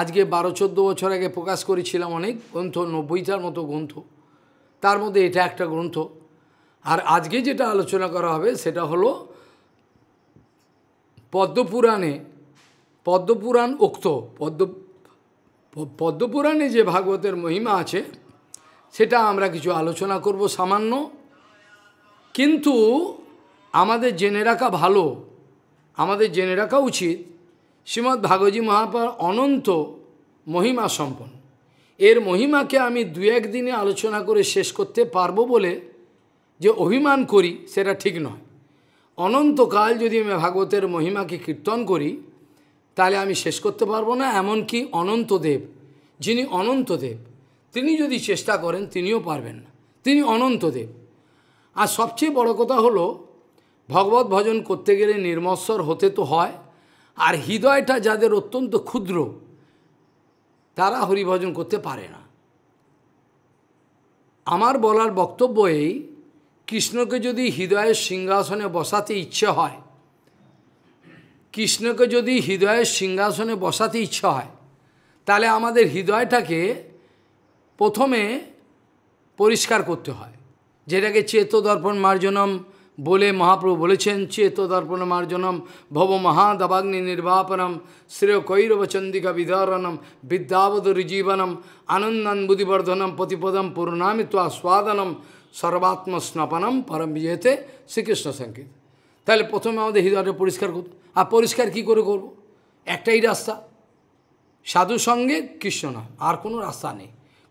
আজকে বারো চোদ্দো বছর আগে প্রকাশ করেছিলাম অনেক গ্রন্থ নব্বইটার মতো গ্রন্থ তার মধ্যে এটা একটা গ্রন্থ আর আজকে যেটা আলোচনা করা হবে সেটা হলো পদ্মপুরাণে পদ্মপুরাণ উক্ত পদ্ম পদ্মপুরাণে যে ভাগবতের মহিমা আছে সেটা আমরা কিছু আলোচনা করব সামান্য কিন্তু আমাদের জেনে রাখা ভালো আমাদের জেনে রাখা উচিত শ্রীমদ্ ভাগজী মহাপার অনন্ত মহিমা সম্পন্ন এর মহিমাকে আমি দু একদিনে আলোচনা করে শেষ করতে পারবো বলে যে অভিমান করি সেটা ঠিক নয় অনন্তকাল যদি আমি ভাগবতের মহিমাকে কীর্তন করি তাহলে আমি শেষ করতে পারবো না এমনকি অনন্তদেব যিনি অনন্তদেব তিনি যদি চেষ্টা করেন তিনিও পারবেন না তিনি অনন্তদেব আর সবচেয়ে বড় কথা হলো ভগবত ভজন করতে গেলে নির্মস্বর হতে তো হয় আর হৃদয়টা যাদের অত্যন্ত ক্ষুদ্র তারা হরিভজন করতে পারে না আমার বলার বক্তব্য এই কৃষ্ণকে যদি হৃদয়ের সিংহাসনে বসাতে ইচ্ছে হয় কৃষ্ণকে যদি হৃদয়ের সিংহাসনে বসাতে ইচ্ছে হয় তাহলে আমাদের হৃদয়টাকে প্রথমে পরিষ্কার করতে হয় যেটাকে চেতদর্পণ মার্জনম বলে মহাপ্রভু বলেছেন চেতদর্পণ মার্জনম ভব মহাদবাগ্নি নির্বাপনম শ্রেয় কৈরবচন্দিকা বিধারণম বিদ্যাবধ রিজীবনম আনন্দান বুধিবর্ধনম প্রতিপদম পূর্ণামিত্বা আস্বাদনম সর্বাত্ম স্নাপনম পরম বিজয়তে শ্রীকৃষ্ণ সংকেত তাহলে প্রথমে আমাদের হৃদয়টা পরিষ্কার করতো আর পরিষ্কার কি করে করব। একটাই রাস্তা সাধু সঙ্গে কৃষ্ণ না আর কোনো রাস্তা নেই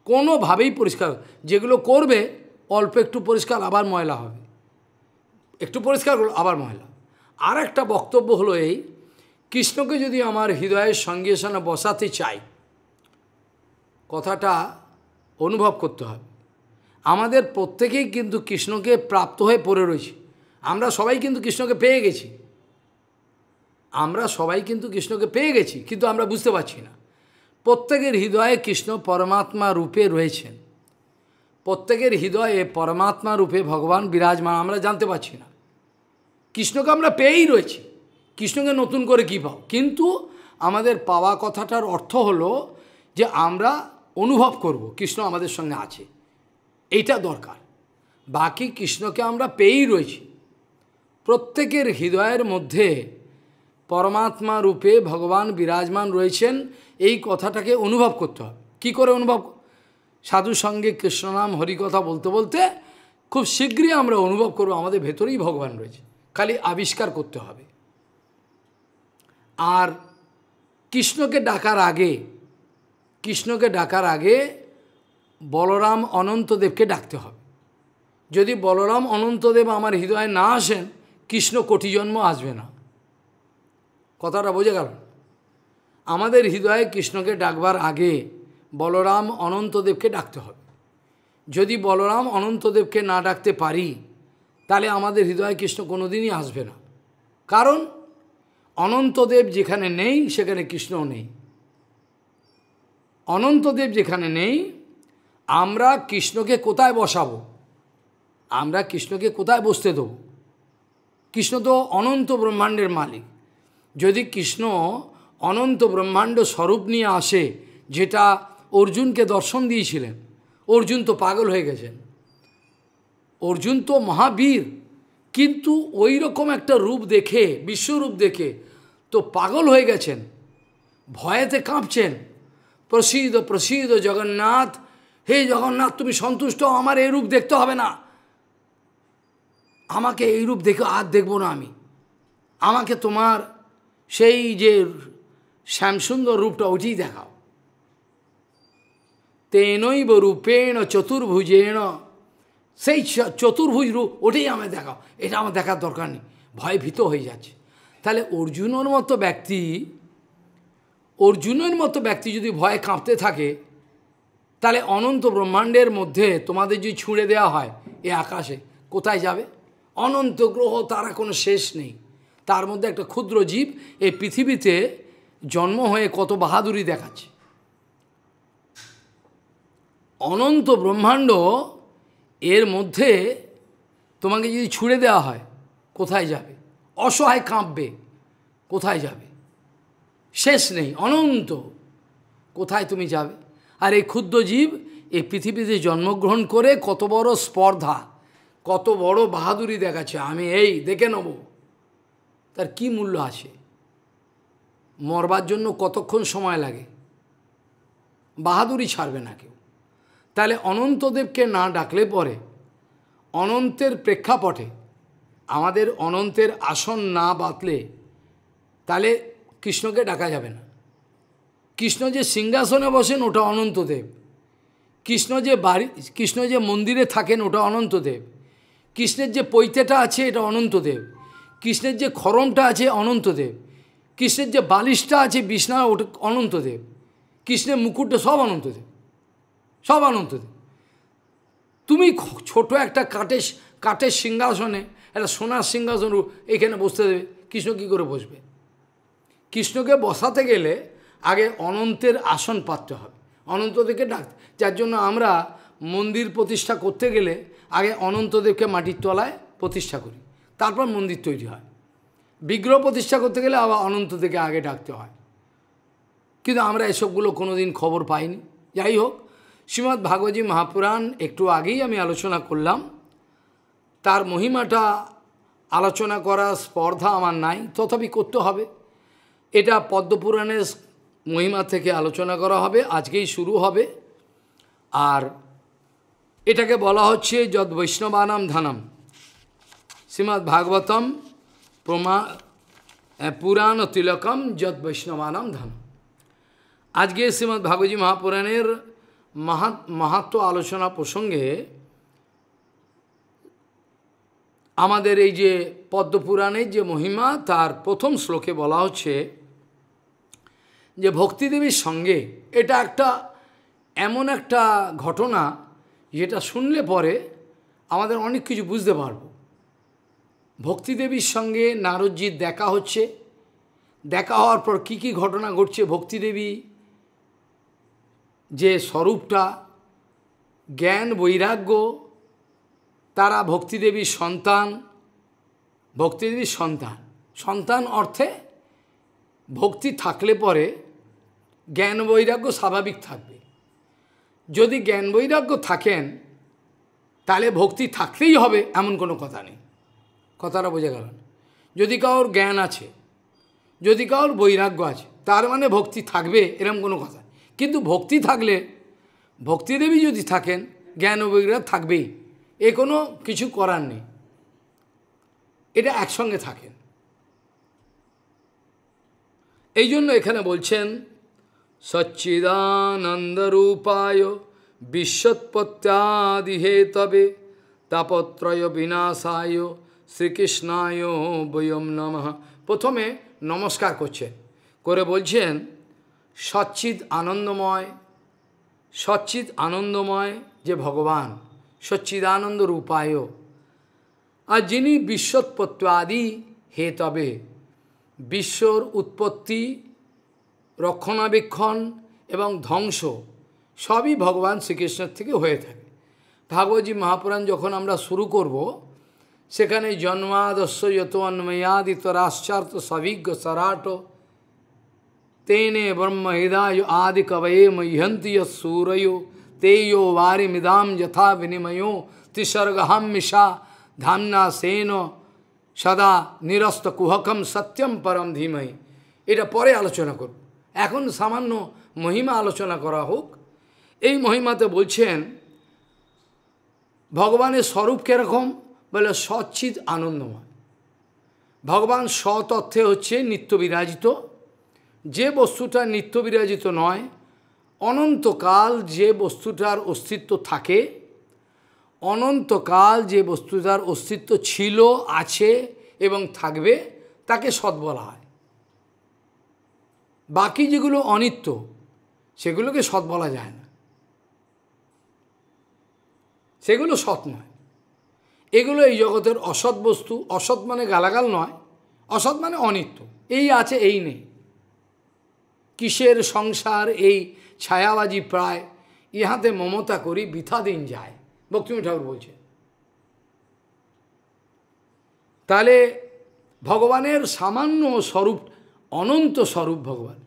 কোনোভাবেই পরিষ্কার যেগুলো করবে অল্প একটু পরিষ্কার আবার ময়লা হবে একটু পরিষ্কার করলো আবার ময়লা আর একটা বক্তব্য হলো এই কৃষ্ণকে যদি আমার হৃদয়ের সঙ্গে সঙ্গে বসাতে চাই কথাটা অনুভব করতে হবে আমাদের প্রত্যেকেই কিন্তু কৃষ্ণকে প্রাপ্ত হয়ে পড়ে রয়েছে আমরা সবাই কিন্তু কৃষ্ণকে পেয়ে গেছি আমরা সবাই কিন্তু কৃষ্ণকে পেয়ে গেছি কিন্তু আমরা বুঝতে পারছি না প্রত্যেকের হৃদয়ে কৃষ্ণ পরমাত্মা রূপে রয়েছেন প্রত্যেকের হৃদয়ে পরমাত্মা রূপে ভগবান বিরাজমান আমরা জানতে পারছি না কৃষ্ণকে আমরা পেয়েই রয়েছি কৃষ্ণকে নতুন করে কী পাও কিন্তু আমাদের পাওয়া কথাটার অর্থ হলো যে আমরা অনুভব করব কৃষ্ণ আমাদের সঙ্গে আছে এটা দরকার বাকি কৃষ্ণকে আমরা পেয়েই রয়েছি প্রত্যেকের হৃদয়ের মধ্যে পরমাত্মা রূপে ভগবান বিরাজমান রয়েছেন এই কথাটাকে অনুভব করতে হবে কী করে অনুভব সাধু সঙ্গে কৃষ্ণনাম হরিকথা বলতে বলতে খুব শীঘ্রই আমরা অনুভব করব আমাদের ভেতরেই ভগবান রয়েছে খালি আবিষ্কার করতে হবে আর কৃষ্ণকে ডাকার আগে কৃষ্ণকে ডাকার আগে বলরাম অনন্তদেবকে ডাকতে হবে যদি বলরাম অনন্তদেব আমার হৃদয়ে না আসেন কৃষ্ণ কোটি জন্ম আসবে না কথাটা বোঝা গেল আমাদের হৃদয়ে কৃষ্ণকে ডাকবার আগে বলরাম অনন্তদেবকে ডাকতে হবে যদি বলরাম অনন্তদেবকে না ডাকতে পারি তাহলে আমাদের হৃদয়ে কৃষ্ণ কোনোদিনই আসবে না কারণ অনন্তদেব যেখানে নেই সেখানে কৃষ্ণও নেই অনন্তদেব যেখানে নেই আমরা কৃষ্ণকে কোথায় বসাবো আমরা কৃষ্ণকে কোথায় বসতে দেবো কৃষ্ণ তো অনন্ত ব্রহ্মাণ্ডের মালিক যদি কৃষ্ণ অনন্ত ব্রহ্মাণ্ড স্বরূপ নিয়ে আসে যেটা অর্জুনকে দর্শন দিয়েছিলেন অর্জুন তো পাগল হয়ে গেছেন অর্জুন তো মহাবীর কিন্তু ওই রকম একটা রূপ দেখে বিশ্বরূপ দেখে তো পাগল হয়ে গেছেন ভয়েতে কাঁপছেন প্রসিদ্ধ প্রসিদ্ধ জগন্নাথ হে জগন্নাথ তুমি সন্তুষ্ট আমার এই রূপ দেখতে হবে না আমাকে এই রূপ দেখে আর দেখব না আমি আমাকে তোমার সেই যে শ্যামসুন্দর রূপটা ওটি দেখাও তেনৈব রূপেণ চতুর্ভুজেণ সেই চতুর্ভুজ রূপ ওটাই আমায় দেখাও এটা আমার দেখার দরকার নেই ভয় ভীত হয়ে যাচ্ছে তাহলে অর্জুনের মতো ব্যক্তি অর্জুনের মতো ব্যক্তি যদি ভয়ে কাঁপতে থাকে তাহলে অনন্ত ব্রহ্মাণ্ডের মধ্যে তোমাদের যদি ছুঁড়ে দেওয়া হয় এ আকাশে কোথায় যাবে অনন্ত গ্রহ তারা কোনো শেষ নেই তার মধ্যে একটা ক্ষুদ্র জীব এই পৃথিবীতে জন্ম হয়ে কত বাহাদুরি দেখাচ্ছে অনন্ত ব্রহ্মাণ্ড এর মধ্যে তোমাকে যদি ছুঁড়ে দেওয়া হয় কোথায় যাবে অসহায় কাঁপবে কোথায় যাবে শেষ নেই অনন্ত কোথায় তুমি যাবে আর এই ক্ষুদ্র জীব এই পৃথিবীতে জন্মগ্রহণ করে কত বড় স্পর্ধা কত বড় বাহাদুরি দেখাচ্ছে আমি এই দেখে নেব তার কি মূল্য আছে মরবার জন্য কতক্ষণ সময় লাগে বাহাদুরি ছাড়বে না কেউ তাহলে অনন্তদেবকে না ডাকলে পরে অনন্তের প্রেক্ষাপটে আমাদের অনন্তের আসন না বাতলে তাহলে কৃষ্ণকে ডাকা যাবে না কৃষ্ণ যে সিংহাসনে বসেন ওটা অনন্তদেব কৃষ্ণ যে বাড়ি কৃষ্ণ যে মন্দিরে থাকেন ওটা অনন্তদেব কৃষ্ণের যে পৈতেটা আছে এটা অনন্তদেব কৃষ্ণের যে খরমটা আছে অনন্তদেব কৃষ্ণের যে বালিশটা আছে বিষ্ণা ওটা অনন্তদেব কৃষ্ণের মুকুটটা সব অনন্তদেব সব অনন্তদেব তুমি ছোট একটা কাঠের কাঠের সিংহাসনে একটা সোনার সিংহাসন এখানে বসতে দেবে কৃষ্ণ কী করে বসবে কৃষ্ণকে বসাতে গেলে আগে অনন্তের আসন পাততে হবে অনন্তদেবকে ডাক যার জন্য আমরা মন্দির প্রতিষ্ঠা করতে গেলে আগে অনন্তদেবকে মাটির তলায় প্রতিষ্ঠা করি তারপর মন্দির তৈরি হয় বিগ্রহ প্রতিষ্ঠা করতে গেলে আবার অনন্ত থেকে আগে ডাকতে হয় কিন্তু আমরা এসবগুলো কোনো দিন খবর পাইনি যাই হোক শ্রীমদ্ ভাগবতী মহাপুরাণ একটু আগেই আমি আলোচনা করলাম তার মহিমাটা আলোচনা করার স্পর্ধা আমার নাই তথাপি করতে হবে এটা পদ্মপুরাণের মহিমা থেকে আলোচনা করা হবে আজকেই শুরু হবে আর এটাকে বলা হচ্ছে যদ বৈষ্ণবানাম ধানাম শ্রীমদ্ ভাগবতম প্রমা পুরাণ তিলকম যদ বৈষ্ণবানাম ধানাম আজকে শ্রীমদ্ ভাগবতী মহাপুরাণের মাহাত মাহাত্ম আলোচনা প্রসঙ্গে আমাদের এই যে পদ্মপুরাণের যে মহিমা তার প্রথম শ্লোকে বলা হচ্ছে যে ভক্তিদেবীর সঙ্গে এটা একটা এমন একটা ঘটনা যেটা শুনলে পরে আমাদের অনেক কিছু বুঝতে পারব ভক্তিদেবীর সঙ্গে নারজ্জির দেখা হচ্ছে দেখা হওয়ার পর কি কি ঘটনা ঘটছে ভক্তিদেবী যে স্বরূপটা জ্ঞান বৈরাগ্য তারা ভক্তিদেবীর সন্তান ভক্তিদেবীর সন্তান সন্তান অর্থে ভক্তি থাকলে পরে জ্ঞান বৈরাগ্য স্বাভাবিক থাকবে যদি জ্ঞান বৈরাগ্য থাকেন তাহলে ভক্তি থাকতেই হবে এমন কোনো কথা নেই কথাটা বোঝা গেল যদি কারোর জ্ঞান আছে যদি কারোর বৈরাগ্য আছে তার মানে ভক্তি থাকবে এরম কোনো কথা কিন্তু ভক্তি থাকলে ভক্তিদেবী যদি থাকেন জ্ঞান বৈরাগ থাকবেই এ কোনো কিছু করার নেই এটা একসঙ্গে থাকে এই জন্য এখানে বলছেন সচ্চিদানন্দরূপায় হে তবে তাপত্রয় বিনাশায় শ্রীকৃষ্ণায় বয়ম নম প্রথমে নমস্কার করছেন করে বলছেন সচ্চিদ আনন্দময় সচ্চিদ আনন্দময় যে ভগবান সচ্চিদানন্দ রূপায় আর যিনি বিশ্বৎপত্যাদি হে তবে বিশ্বৰ উৎপত্তি রক্ষণা বিখন এবং ধ্বংস সবই ভগবান শ্রীকৃষ্ণৰ তৰফৰ হৈ থাকে। ভাগৱতী মহাৰাণ যখন আমরা শুরু করব সেখানে জন্ম আদস্য যতোন্ন มาย াদি ত্রাস チャート सविग्ग सराटो तेने ব্রহ্ম হেদা যো আদি কবেম ইহন্তীয় সূরয়ো তেয়ো ว ারে मिদাম যথা বিনিময়ো তি স্বর্গহমিশা ধামনা সেনো সদা নিরস্ত কুহকম সত্যম পরম ধীমহি এটা পরে আলোচনা করব এখন সামান্য মহিমা আলোচনা করা হোক এই মহিমাতে বলছেন ভগবানের স্বরূপ কীরকম বলে সচ্ছিদ আনন্দময় ভগবান অর্থে হচ্ছে নিত্য বিরাজিত যে বস্তুটা নিত্য বিরাজিত নয় অনন্তকাল যে বস্তুটার অস্তিত্ব থাকে অনন্তকাল যে বস্তু তার অস্তিত্ব ছিল আছে এবং থাকবে তাকে সৎ বলা হয় বাকি যেগুলো অনিত্য সেগুলোকে সৎ বলা যায় না সেগুলো সৎ নয় এগুলো এই জগতের অসৎ বস্তু অসৎ মানে গালাগাল নয় অসৎ মানে অনিত্য এই আছে এই নেই কিসের সংসার এই ছায়াবাজি প্রায় ইহাতে মমতা করি বৃথা দিন যায় ভক্তিময় ঠাকুর বলছে তাহলে ভগবানের সামান্য স্বরূপ অনন্ত স্বরূপ ভগবান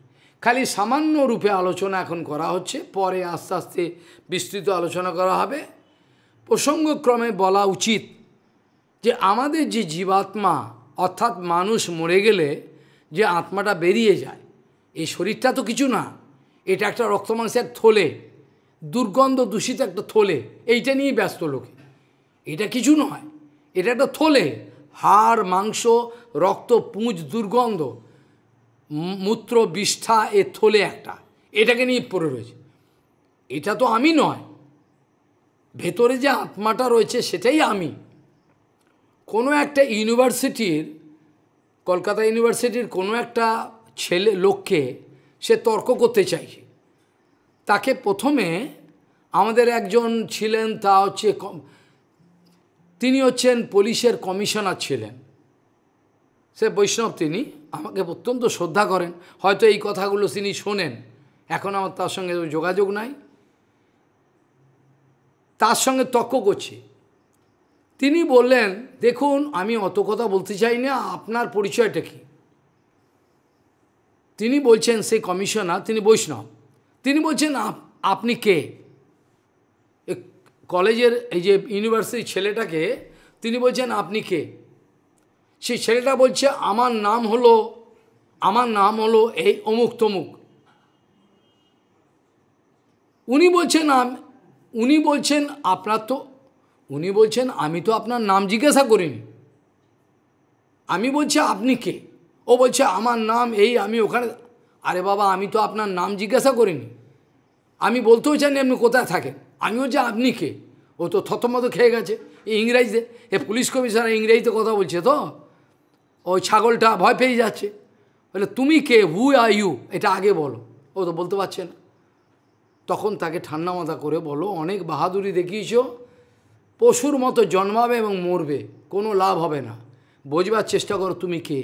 খালি সামান্য রূপে আলোচনা এখন করা হচ্ছে পরে আস্তে আস্তে বিস্তৃত আলোচনা করা হবে প্রসঙ্গক্রমে বলা উচিত যে আমাদের যে জীবাত্মা অর্থাৎ মানুষ মরে গেলে যে আত্মাটা বেরিয়ে যায় এই শরীরটা তো কিছু না এটা একটা রক্তমাংসের থলে দুর্গন্ধ দূষিত একটা থলে এইটা নিয়ে ব্যস্ত লোকে এটা কিছু নয় এটা একটা থলে হাড় মাংস রক্ত পুঁজ দুর্গন্ধ মূত্র বিষ্ঠা এ থলে একটা এটাকে নিয়ে পড়ে রয়েছে এটা তো আমি নয় ভেতরে যে আত্মাটা রয়েছে সেটাই আমি কোনো একটা ইউনিভার্সিটির কলকাতা ইউনিভার্সিটির কোনো একটা ছেলে লোককে সে তর্ক করতে চাইছে তাকে প্রথমে আমাদের একজন ছিলেন তা হচ্ছে তিনি হচ্ছেন পুলিশের কমিশনার ছিলেন সে বৈষ্ণব তিনি আমাকে অত্যন্ত শ্রদ্ধা করেন হয়তো এই কথাগুলো তিনি শোনেন এখন আমার তার সঙ্গে যোগাযোগ নাই তার সঙ্গে তর্ক করছি তিনি বললেন দেখুন আমি অত কথা বলতে চাই না আপনার পরিচয়টা কি তিনি বলছেন সেই কমিশনার তিনি বৈষ্ণব তিনি বলছেন আপনি কে কলেজের এই যে ইউনিভার্সিটির ছেলেটাকে তিনি বলছেন আপনি কে সেই ছেলেটা বলছে আমার নাম হলো আমার নাম হলো এই অমুক তমুক উনি বলছেন উনি বলছেন আপনার তো উনি বলছেন আমি তো আপনার নাম জিজ্ঞাসা করিনি আমি বলছি আপনি কে ও বলছে আমার নাম এই আমি ওখানে আরে বাবা আমি তো আপনার নাম জিজ্ঞাসা করিনি আমি বলতেও চাইনি আপনি কোথায় থাকেন আমিও যে আপনি কে ও তো থতমতো খেয়ে গেছে এই ইংরাজিতে এ পুলিশ কমিশনার ইংরেজিতে কথা বলছে তো ওই ছাগলটা ভয় পেয়ে যাচ্ছে বলে তুমি কে হু আর ইউ এটা আগে বলো ও তো বলতে পারছে না তখন তাকে ঠান্ডা মাথা করে বলো অনেক বাহাদুরি দেখিয়েছ পশুর মতো জন্মাবে এবং মরবে কোনো লাভ হবে না বোঝবার চেষ্টা করো তুমি কে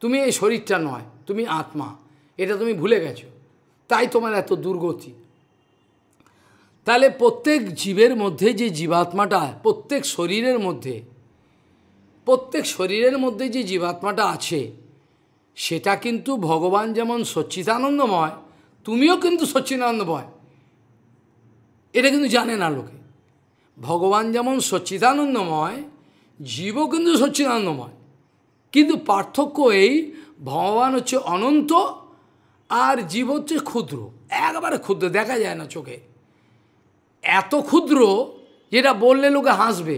তুমি এই শরীরটা নয় তুমি আত্মা এটা তুমি ভুলে গেছো তাই তোমার এত দুর্গতি তাহলে প্রত্যেক জীবের মধ্যে যে জীবাত্মাটা প্রত্যেক শরীরের মধ্যে প্রত্যেক শরীরের মধ্যে যে জীবাত্মাটা আছে সেটা কিন্তু ভগবান যেমন সচ্চিদানন্দময় তুমিও কিন্তু সচ্চিদানন্দময় এটা কিন্তু জানে না লোকে ভগবান যেমন সচ্চিদানন্দময় জীবও কিন্তু সচ্চিদানন্দময় কিন্তু পার্থক্য এই ভগবান হচ্ছে অনন্ত আর জীব হচ্ছে ক্ষুদ্র একবারে ক্ষুদ্র দেখা যায় না চোখে এত ক্ষুদ্র যেটা বললে লোকে হাসবে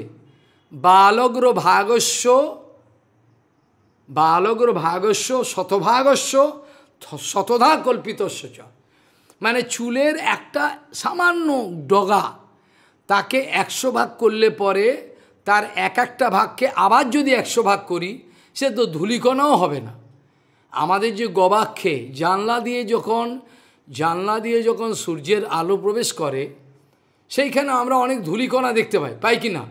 বালগ্র ভাগস্য বালগ্র ভাগস্য শতভাগস্য শতধা কল্পিতস্য চ মানে চুলের একটা সামান্য ডগা তাকে একশো ভাগ করলে পরে তার এক একটা ভাগকে আবার যদি একশো ভাগ করি সে তো ধুলিকণাও হবে না আমাদের যে গবাক্ষে জানলা দিয়ে যখন জানলা দিয়ে যখন সূর্যের আলো প্রবেশ করে সেইখানে আমরা অনেক ধুলিকণা দেখতে পাই পাই কি না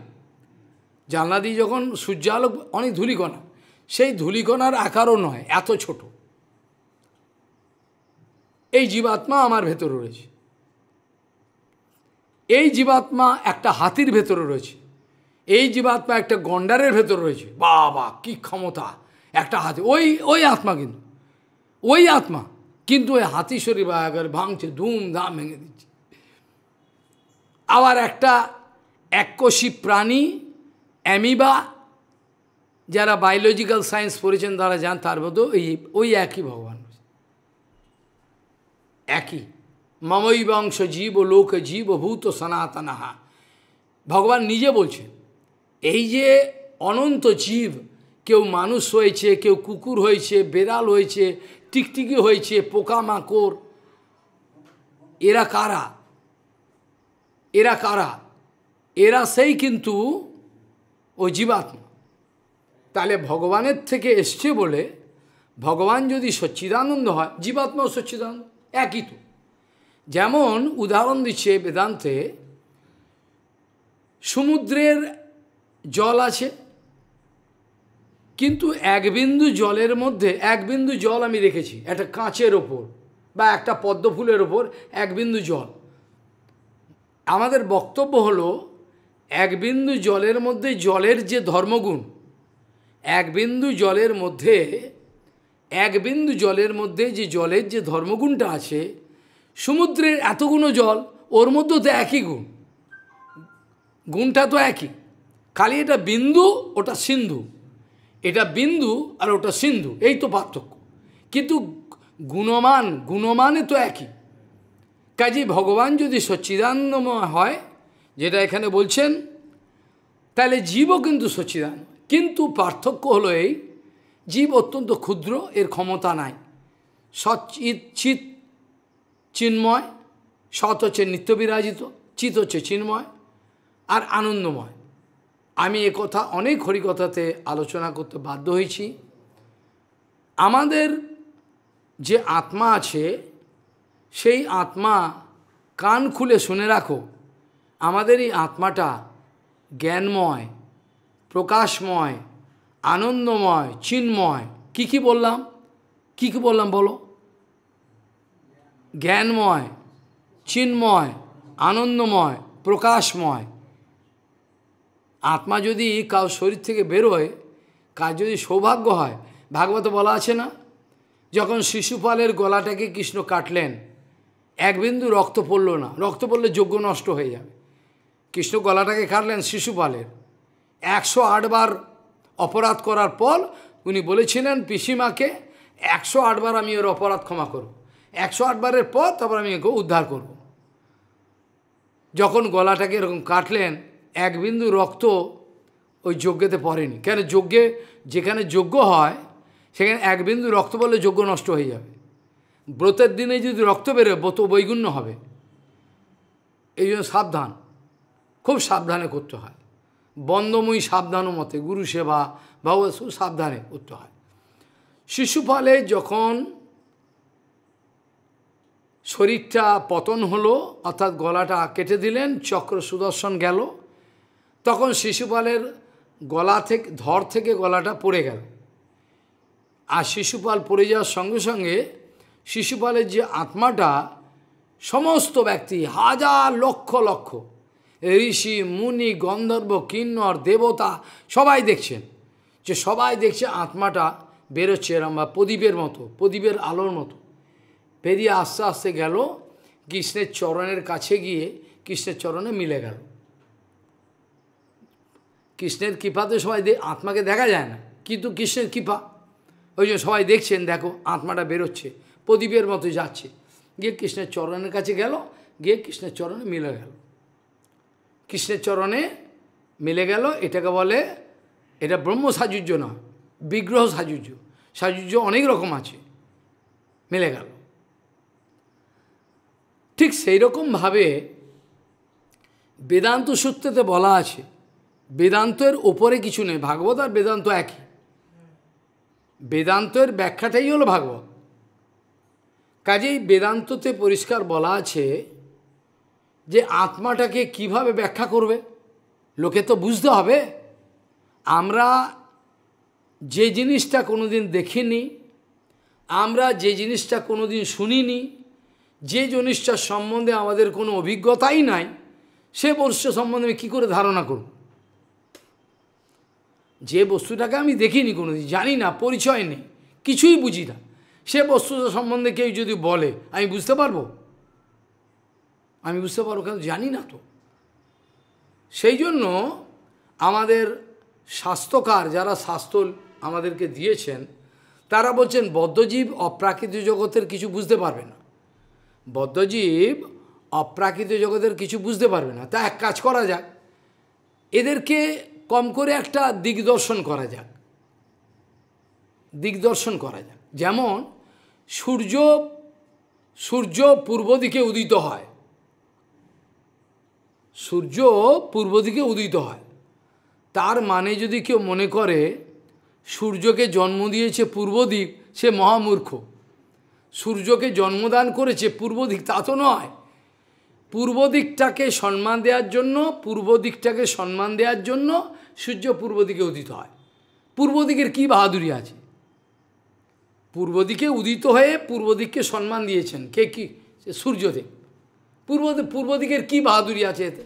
জানলা দিয়ে যখন সূর্য আলো অনেক ধুলিকণা সেই ধুলিকণার আকারও নয় এত ছোট এই জীবাত্মা আমার ভেতরে রয়েছে এই জীবাত্মা একটা হাতির ভেতরে রয়েছে এই জীবাত্মা একটা গন্ডারের ভেতরে রয়েছে বাবা কি ক্ষমতা একটা হাতি ওই ওই আত্মা কিন্তু ওই আত্মা কিন্তু ওই হাতি শরীর বাগার ভাঙছে ধুমধাম ভেঙে দিচ্ছে আবার একটা এককোষী প্রাণী অ্যামিবা যারা বায়োলজিক্যাল সায়েন্স পড়েছেন তারা যান তার মতো ওই ওই একই ভগবান একই মমই বংশ জীব লোক জীব ভূত সনাতনাহা ভগবান নিজে বলছে এই যে অনন্ত জীব কেউ মানুষ হয়েছে কেউ কুকুর হয়েছে বেড়াল হয়েছে টিকটিকি হয়েছে পোকামাকড় এরা কারা এরা কারা এরা সেই কিন্তু ও জীবাত্মা তাহলে ভগবানের থেকে এসছে বলে ভগবান যদি সচ্চিদানন্দ হয় জীবাত্মা সচ্চিদানন্দ একই তো যেমন উদাহরণ দিচ্ছে বেদান্তে সমুদ্রের জল আছে কিন্তু এক বিন্দু জলের মধ্যে এক বিন্দু জল আমি রেখেছি একটা কাঁচের ওপর বা একটা পদ্ম ফুলের ওপর এক বিন্দু জল আমাদের বক্তব্য হলো এক বিন্দু জলের মধ্যে জলের যে ধর্মগুণ এক বিন্দু জলের মধ্যে এক বিন্দু জলের মধ্যে যে জলের যে ধর্মগুণটা আছে সমুদ্রের এতগুলো জল ওর মধ্যেও তো একই গুণ গুণটা তো একই খালি এটা বিন্দু ওটা সিন্ধু এটা বিন্দু আর ওটা সিন্ধু এই তো পার্থক্য কিন্তু গুণমান গুণমানে তো একই কাজী ভগবান যদি সচ্চিদানন্দময় হয় যেটা এখানে বলছেন তাহলে জীবও কিন্তু সচ্চিদান কিন্তু পার্থক্য হলো এই জীব অত্যন্ত ক্ষুদ্র এর ক্ষমতা নাই সচিত চিত চিন্ময় সৎ হচ্ছে নিত্যবিরাজিত চিত হচ্ছে চিন্ময় আর আনন্দময় আমি এ কথা অনেক হরিকথাতে আলোচনা করতে বাধ্য হয়েছি আমাদের যে আত্মা আছে সেই আত্মা কান খুলে শুনে রাখো আমাদের এই আত্মাটা জ্ঞানময় প্রকাশময় আনন্দময় চিন্ময় কি কি বললাম কি কি বললাম বলো জ্ঞানময় চিন্ময় আনন্দময় প্রকাশময় আত্মা যদি কাউ শরীর থেকে বেরোয় কার যদি সৌভাগ্য হয় ভাগবত বলা আছে না যখন শিশুপালের গলাটাকে কৃষ্ণ কাটলেন এক বিন্দু রক্ত পড়ল না রক্ত পড়লে যোগ্য নষ্ট হয়ে যাবে কৃষ্ণ গলাটাকে কাটলেন শিশুপালের একশো আটবার অপরাধ করার পর উনি বলেছিলেন পিসিমাকে একশো আটবার আমি ওর অপরাধ ক্ষমা করব একশো আটবারের পর তারপর আমি ওকে উদ্ধার করব যখন গলাটাকে এরকম কাটলেন এক বিন্দু রক্ত ওই যজ্ঞেতে পড়েনি কেন যজ্ঞে যেখানে যজ্ঞ হয় সেখানে এক বিন্দু রক্ত বললে যজ্ঞ নষ্ট হয়ে যাবে ব্রতের দিনে যদি রক্ত বেরোয় ব্রত বৈগুণ্য হবে এই জন্য সাবধান খুব সাবধানে করতে হয় বন্ধময়ী সাবধান মতে গুরু সেবা ভগবত সাবধানে করতে হয় শিশুপালে যখন শরীরটা পতন হলো অর্থাৎ গলাটা কেটে দিলেন চক্র সুদর্শন গেল তখন শিশুপালের গলা থেকে ধর থেকে গলাটা পড়ে গেল আর শিশুপাল পড়ে যাওয়ার সঙ্গে সঙ্গে শিশুপালের যে আত্মাটা সমস্ত ব্যক্তি হাজার লক্ষ লক্ষ ঋষি মুনি গন্ধর্ব কিন্নর দেবতা সবাই দেখছেন যে সবাই দেখছে আত্মাটা বেরোচ্ছে এরম বা প্রদীপের মতো প্রদীপের আলোর মতো বেরিয়ে আস্তে আস্তে গেল কৃষ্ণের চরণের কাছে গিয়ে কৃষ্ণের চরণে মিলে গেল কৃষ্ণের কৃপাতে সবাই আত্মাকে দেখা যায় না কিন্তু কৃষ্ণের কৃপা ওই জন্য সবাই দেখছেন দেখো আত্মাটা বেরোচ্ছে প্রদীপের মতো যাচ্ছে গিয়ে কৃষ্ণের চরণের কাছে গেল গিয়ে কৃষ্ণের চরণে মিলে গেল কৃষ্ণের চরণে মিলে গেল এটাকে বলে এটা ব্রহ্ম সাজুর্য না বিগ্রহ সাজুর্য সাজুর্য অনেক রকম আছে মিলে গেল ঠিক সেই রকমভাবে বেদান্ত সূত্রেতে বলা আছে বেদান্তের ওপরে কিছু নেই ভাগবত আর বেদান্ত একই বেদান্তের ব্যাখ্যাটাই হলো ভাগবত কাজেই বেদান্ততে পরিষ্কার বলা আছে যে আত্মাটাকে কিভাবে ব্যাখ্যা করবে লোকে তো বুঝতে হবে আমরা যে জিনিসটা কোনো দিন দেখিনি আমরা যে জিনিসটা কোনো দিন শুনিনি যে জিনিসটার সম্বন্ধে আমাদের কোনো অভিজ্ঞতাই নাই সে বর্ষ সম্বন্ধে কী করে ধারণা করব যে বস্তুটাকে আমি দেখিনি কোনো জানি না পরিচয় নেই কিছুই বুঝি না সে বস্তু সম্বন্ধে কেউ যদি বলে আমি বুঝতে পারবো আমি বুঝতে পারবো কেন জানি না তো সেই জন্য আমাদের স্বাস্থ্যকার যারা স্বাস্থ্য আমাদেরকে দিয়েছেন তারা বলছেন বদ্ধজীব অপ্রাকৃত জগতের কিছু বুঝতে পারবে না বদ্ধজীব অপ্রাকৃত জগতের কিছু বুঝতে পারবে না তা এক কাজ করা যাক এদেরকে কম করে একটা দিগদর্শন করা যাক দিগদর্শন করা যাক যেমন সূর্য সূর্য পূর্ব দিকে উদিত হয় সূর্য পূর্ব দিকে উদিত হয় তার মানে যদি কেউ মনে করে সূর্যকে জন্ম দিয়েছে পূর্ব দিক সে মহামূর্খ সূর্যকে জন্মদান করেছে পূর্ব দিক তা তো নয় পূর্ব দিকটাকে সম্মান দেওয়ার জন্য পূর্ব দিকটাকে সম্মান দেওয়ার জন্য সূর্য পূর্ব দিকে উদিত হয় পূর্ব দিকের কী বাহাদুরি আছে পূর্ব দিকে উদিত হয়ে পূর্ব দিককে সম্মান দিয়েছেন কে কি সূর্যদেব পূর্ব পূর্ব দিকের কী বাহাদুরি আছে এতে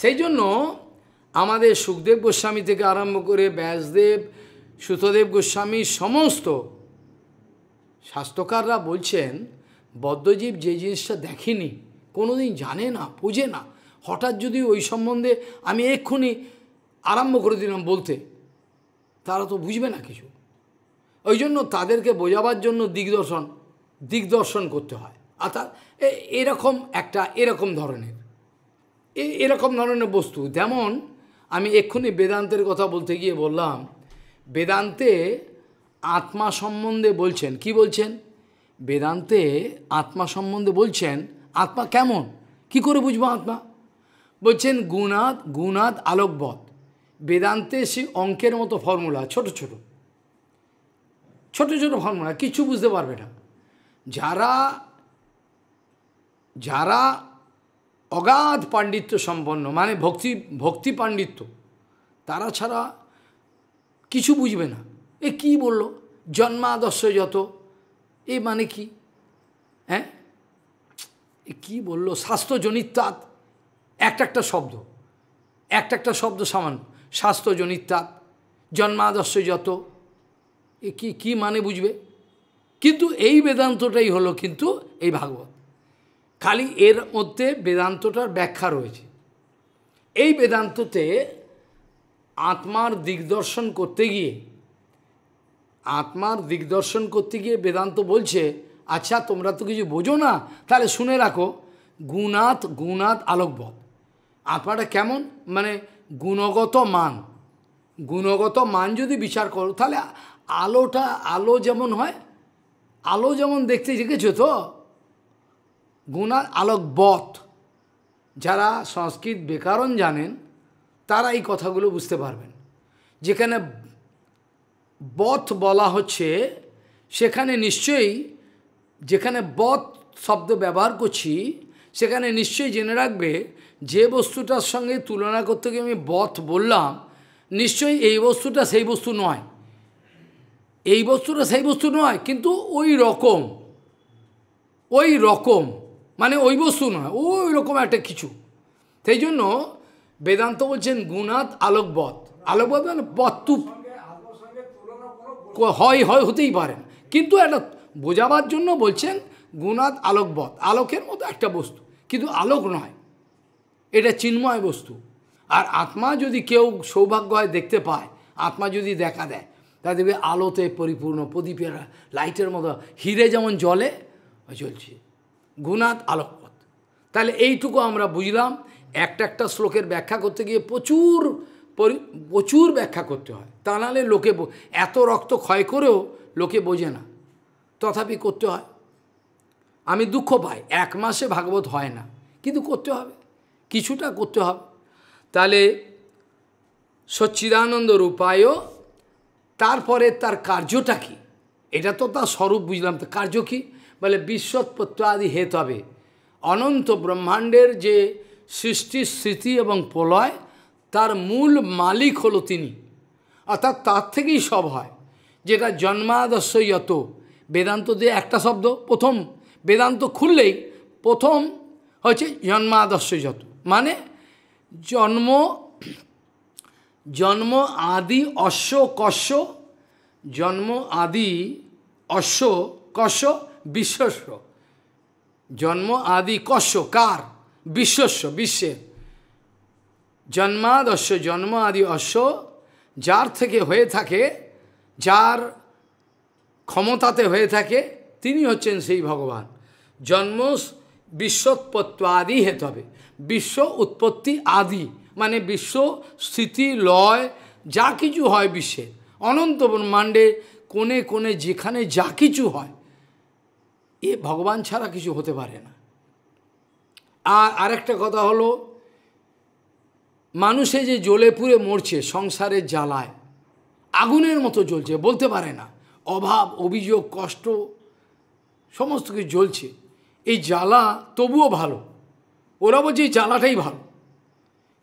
সেই জন্য আমাদের সুখদেব গোস্বামী থেকে আরম্ভ করে ব্যাসদেব সুতদেব গোস্বামী সমস্ত স্বাস্থ্যকাররা বলছেন বদ্ধজীব যে জিনিসটা দেখেনি কোনোদিন জানে না বোঝে না হঠাৎ যদি ওই সম্বন্ধে আমি এক্ষুনি আরম্ভ করে দিলাম বলতে তারা তো বুঝবে না কিছু ওই জন্য তাদেরকে বোঝাবার জন্য দিগদর্শন দিগদর্শন করতে হয় অর্থাৎ এরকম একটা এরকম ধরনের এরকম ধরনের বস্তু যেমন আমি এক্ষুনি বেদান্তের কথা বলতে গিয়ে বললাম বেদান্তে আত্মা সম্বন্ধে বলছেন কি বলছেন বেদান্তে আত্মা সম্বন্ধে বলছেন আত্মা কেমন কি করে বুঝবো আত্মা বলছেন গুণাত গুণাত আলোকবধ বেদান্তে সে অঙ্কের মতো ফর্মুলা ছোট ছোট ছোট ছোট ফর্মুলা কিছু বুঝতে পারবে না যারা যারা অগাধ পাণ্ডিত্য সম্পন্ন মানে ভক্তি ভক্তি পাণ্ডিত্য তারা ছাড়া কিছু বুঝবে না এ কি বলল জন্মাদর্শ যত এ মানে কি হ্যাঁ এ কী বললো স্বাস্থ্যজনিত একটা একটা শব্দ একটা একটা শব্দ সামান্য স্বাস্থ্যজনিতাপ জন্মাদর্শ যত এ কী কী মানে বুঝবে কিন্তু এই বেদান্তটাই হলো কিন্তু এই ভাগবত খালি এর মধ্যে বেদান্তটার ব্যাখ্যা রয়েছে এই বেদান্ততে আত্মার দিগদর্শন করতে গিয়ে আত্মার দিগদর্শন করতে গিয়ে বেদান্ত বলছে আচ্ছা তোমরা তো কিছু বোঝো না তাহলে শুনে রাখো গুণাত গুণাত আলোকবধ আত্মাটা কেমন মানে গুণগত মান গুণগত মান যদি বিচার করো তাহলে আলোটা আলো যেমন হয় আলো যেমন দেখতে শিখেছো তো আলোক আলোকবত যারা সংস্কৃত ব্যাকরণ জানেন তারা এই কথাগুলো বুঝতে পারবেন যেখানে বথ বলা হচ্ছে সেখানে নিশ্চয়ই যেখানে বথ শব্দ ব্যবহার করছি সেখানে নিশ্চয়ই জেনে রাখবে যে বস্তুটার সঙ্গে তুলনা করতে গিয়ে আমি বথ বললাম নিশ্চয়ই এই বস্তুটা সেই বস্তু নয় এই বস্তুটা সেই বস্তু নয় কিন্তু ওই রকম ওই রকম মানে ওই বস্তু নয় ওই রকম একটা কিছু সেই জন্য বেদান্ত বলছেন গুণাত আলোকবধ আলোকবধ মানে বত্তু হয় হয় হতেই পারেন কিন্তু একটা বোঝাবার জন্য বলছেন গুণাত আলোকবধ আলোকের মতো একটা বস্তু কিন্তু আলোক নয় এটা চিন্ময় বস্তু আর আত্মা যদি কেউ সৌভাগ্য হয় দেখতে পায় আত্মা যদি দেখা দেয় তা দেখবে আলোতে পরিপূর্ণ প্রদীপের লাইটের মতো হিরে যেমন জলে চলছে গুণাত আলোকপথ তাহলে এইটুকু আমরা বুঝলাম একটা একটা শ্লোকের ব্যাখ্যা করতে গিয়ে প্রচুর প্রচুর ব্যাখ্যা করতে হয় তা নাহলে লোকে এত রক্ত ক্ষয় করেও লোকে বোঝে না তথাপি করতে হয় আমি দুঃখ পাই এক মাসে ভাগবত হয় না কিন্তু করতে হবে কিছুটা করতে হবে তাহলে সচ্চিদানন্দ উপায়ও তারপরে তার কার্যটা কি এটা তো তার স্বরূপ বুঝলাম তো কার্য কি বলে বিশ্বৎপত্র আদি হেত হবে অনন্ত ব্রহ্মাণ্ডের যে সৃষ্টি স্মৃতি এবং প্রলয় তার মূল মালিক হলো তিনি অর্থাৎ তার থেকেই সব হয় যেটা জন্মাদর্শ যত বেদান্ত দিয়ে একটা শব্দ প্রথম বেদান্ত খুললেই প্রথম হচ্ছে জন্মাদর্শ যত মানে জন্ম জন্ম আদি অশ্ব কশ্য জন্ম আদি অশ্ব কশ্য বিশ্বস্ব জন্ম আদি কশ্য কার বিশ্বস্ব বিশ্বের জন্মাদস্য জন্ম আদি অশ্ব যার থেকে হয়ে থাকে যার ক্ষমতাতে হয়ে থাকে তিনি হচ্ছেন সেই ভগবান জন্ম বিশ্বৎপত্বাদি হেতবে বিশ্ব উৎপত্তি আদি মানে বিশ্ব স্থিতি লয় যা কিছু হয় বিশ্বে অনন্ত ব্রহ্মাণ্ডে কোণে কোণে যেখানে যা কিছু হয় এ ভগবান ছাড়া কিছু হতে পারে না আর আরেকটা কথা হলো মানুষে যে জ্বলে পুড়ে মরছে সংসারের জ্বালায় আগুনের মতো জ্বলছে বলতে পারে না অভাব অভিযোগ কষ্ট সমস্ত কিছু জ্বলছে এই জ্বালা তবুও ভালো ওরা বলছে জ্বালাটাই ভালো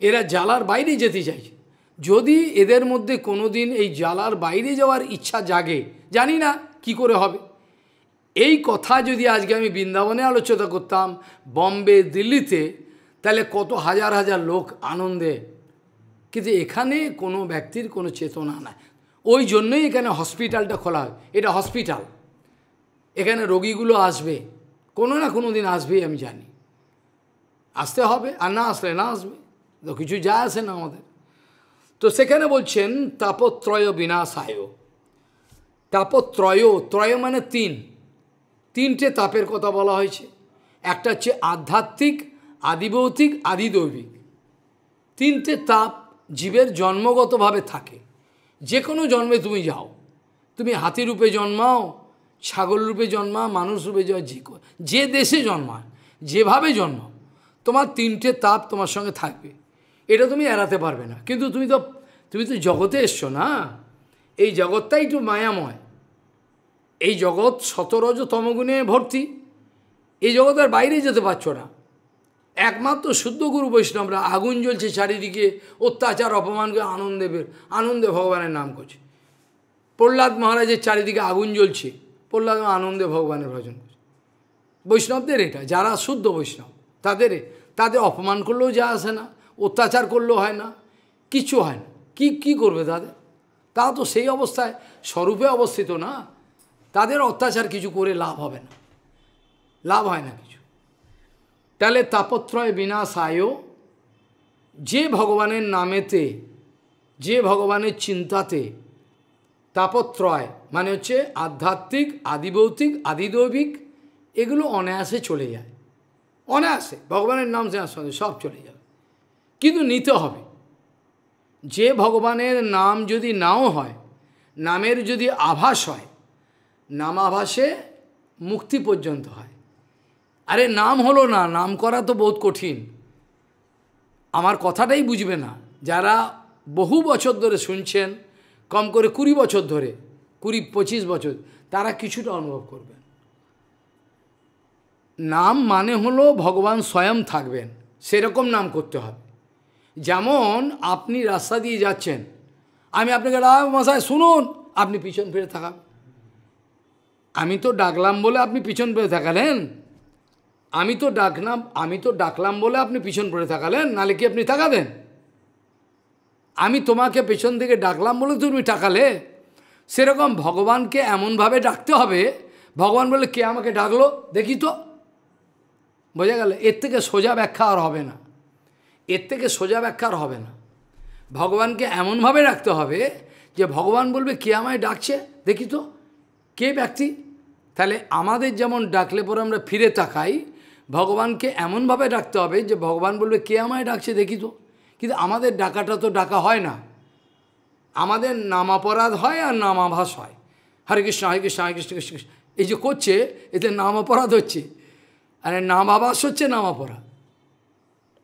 এরা জ্বালার বাইরে যেতে চাই যদি এদের মধ্যে কোনো দিন এই জ্বালার বাইরে যাওয়ার ইচ্ছা জাগে জানি না কি করে হবে এই কথা যদি আজকে আমি বৃন্দাবনে আলোচনা করতাম বম্বে দিল্লিতে তাহলে কত হাজার হাজার লোক আনন্দে কিন্তু এখানে কোনো ব্যক্তির কোনো চেতনা নাই ওই জন্যই এখানে হসপিটালটা খোলা হয় এটা হসপিটাল এখানে রোগীগুলো আসবে কোনো না কোনো দিন আসবেই আমি জানি আসতে হবে আর না আসলে না আসবে তো কিছু যায় আসে না আমাদের তো সেখানে বলছেন তাপত্রয় বিনাশায় তাপত্রয় ত্রয় মানে তিন তিনটে তাপের কথা বলা হয়েছে একটা হচ্ছে আধ্যাত্মিক আদিভৌতিক আদিদৈবিক তিনটে তাপ জীবের জন্মগতভাবে থাকে যে কোনো জন্মে তুমি যাও তুমি হাতি রূপে জন্মাও ছাগল রূপে জন্মাও মানুষ রূপে যে যে দেশে জন্মায় যেভাবে জন্মাও তোমার তিনটে তাপ তোমার সঙ্গে থাকবে এটা তুমি এড়াতে পারবে না কিন্তু তুমি তো তুমি তো জগতে এসছো না এই জগৎটাই তো মায়াময় এই জগৎ শতরজ তমগুণে ভর্তি এই জগতের বাইরে যেতে পারছো না একমাত্র শুদ্ধ গুরু বৈষ্ণবরা আগুন জ্বলছে চারিদিকে অত্যাচার অপমান করে আনন্দে বের আনন্দে ভগবানের নাম করছে প্রহ্লাদ মহারাজের চারিদিকে আগুন জ্বলছে প্রহ্লাদ আনন্দে ভগবানের ভজন করছে বৈষ্ণবদের এটা যারা শুদ্ধ বৈষ্ণব তাদের তাদের অপমান করলেও যা আসে না অত্যাচার করলেও হয় না কিছু হয় না কী কী করবে তাদের তা তো সেই অবস্থায় স্বরূপে অবস্থিত না তাদের অত্যাচার কিছু করে লাভ হবে না লাভ হয় না কিছু তাহলে তাপত্রয় বিনাশায় যে ভগবানের নামেতে যে ভগবানের চিন্তাতে তাপত্রয় মানে হচ্ছে আধ্যাত্মিক আদিভৌতিক আদিদৈবিক এগুলো অনায়াসে চলে যায় অনায়াসে ভগবানের নাম জানার সঙ্গে সব চলে যাবে কিন্তু নিতে হবে যে ভগবানের নাম যদি নাও হয় নামের যদি আভাস হয় নাম আভাসে মুক্তি পর্যন্ত হয় আরে নাম হলো না নাম করা তো বহুত কঠিন আমার কথাটাই বুঝবে না যারা বহু বছর ধরে শুনছেন কম করে কুড়ি বছর ধরে কুড়ি পঁচিশ বছর তারা কিছুটা অনুভব করবে নাম মানে হলো ভগবান স্বয়ং থাকবেন সেরকম নাম করতে হবে যেমন আপনি রাস্তা দিয়ে যাচ্ছেন আমি আপনাকে রাম মশাই শুনুন আপনি পিছন ফিরে থাকান আমি তো ডাকলাম বলে আপনি পিছন ফিরে থাকালেন আমি তো ডাকলাম আমি তো ডাকলাম বলে আপনি পিছন পড়ে থাকালেন নালে কি আপনি থাকাবেন আমি তোমাকে পেছন থেকে ডাকলাম বলে তুমি টাকালে সেরকম ভগবানকে এমনভাবে ডাকতে হবে ভগবান বলে কে আমাকে ডাকলো দেখি তো বোঝা গেল এর থেকে সোজা ব্যাখ্যা আর হবে না এর থেকে সোজা ব্যাখ্যা আর হবে না ভগবানকে এমনভাবে রাখতে হবে যে ভগবান বলবে কে আমায় ডাকছে দেখি তো কে ব্যক্তি তাহলে আমাদের যেমন ডাকলে পরে আমরা ফিরে তাকাই ভগবানকে এমনভাবে ডাকতে হবে যে ভগবান বলবে কে আমায় ডাকছে দেখি তো কিন্তু আমাদের ডাকাটা তো ডাকা হয় না আমাদের নামাপরাধ হয় আর নামাভাস হয় হরে কৃষ্ণ হরে কৃষ্ণ হরে কৃষ্ণ কৃষ্ণ কৃষ্ণ এই যে করছে এতে নাম অপরাধ হচ্ছে আরে নাম আবাস হচ্ছে নামা পড়া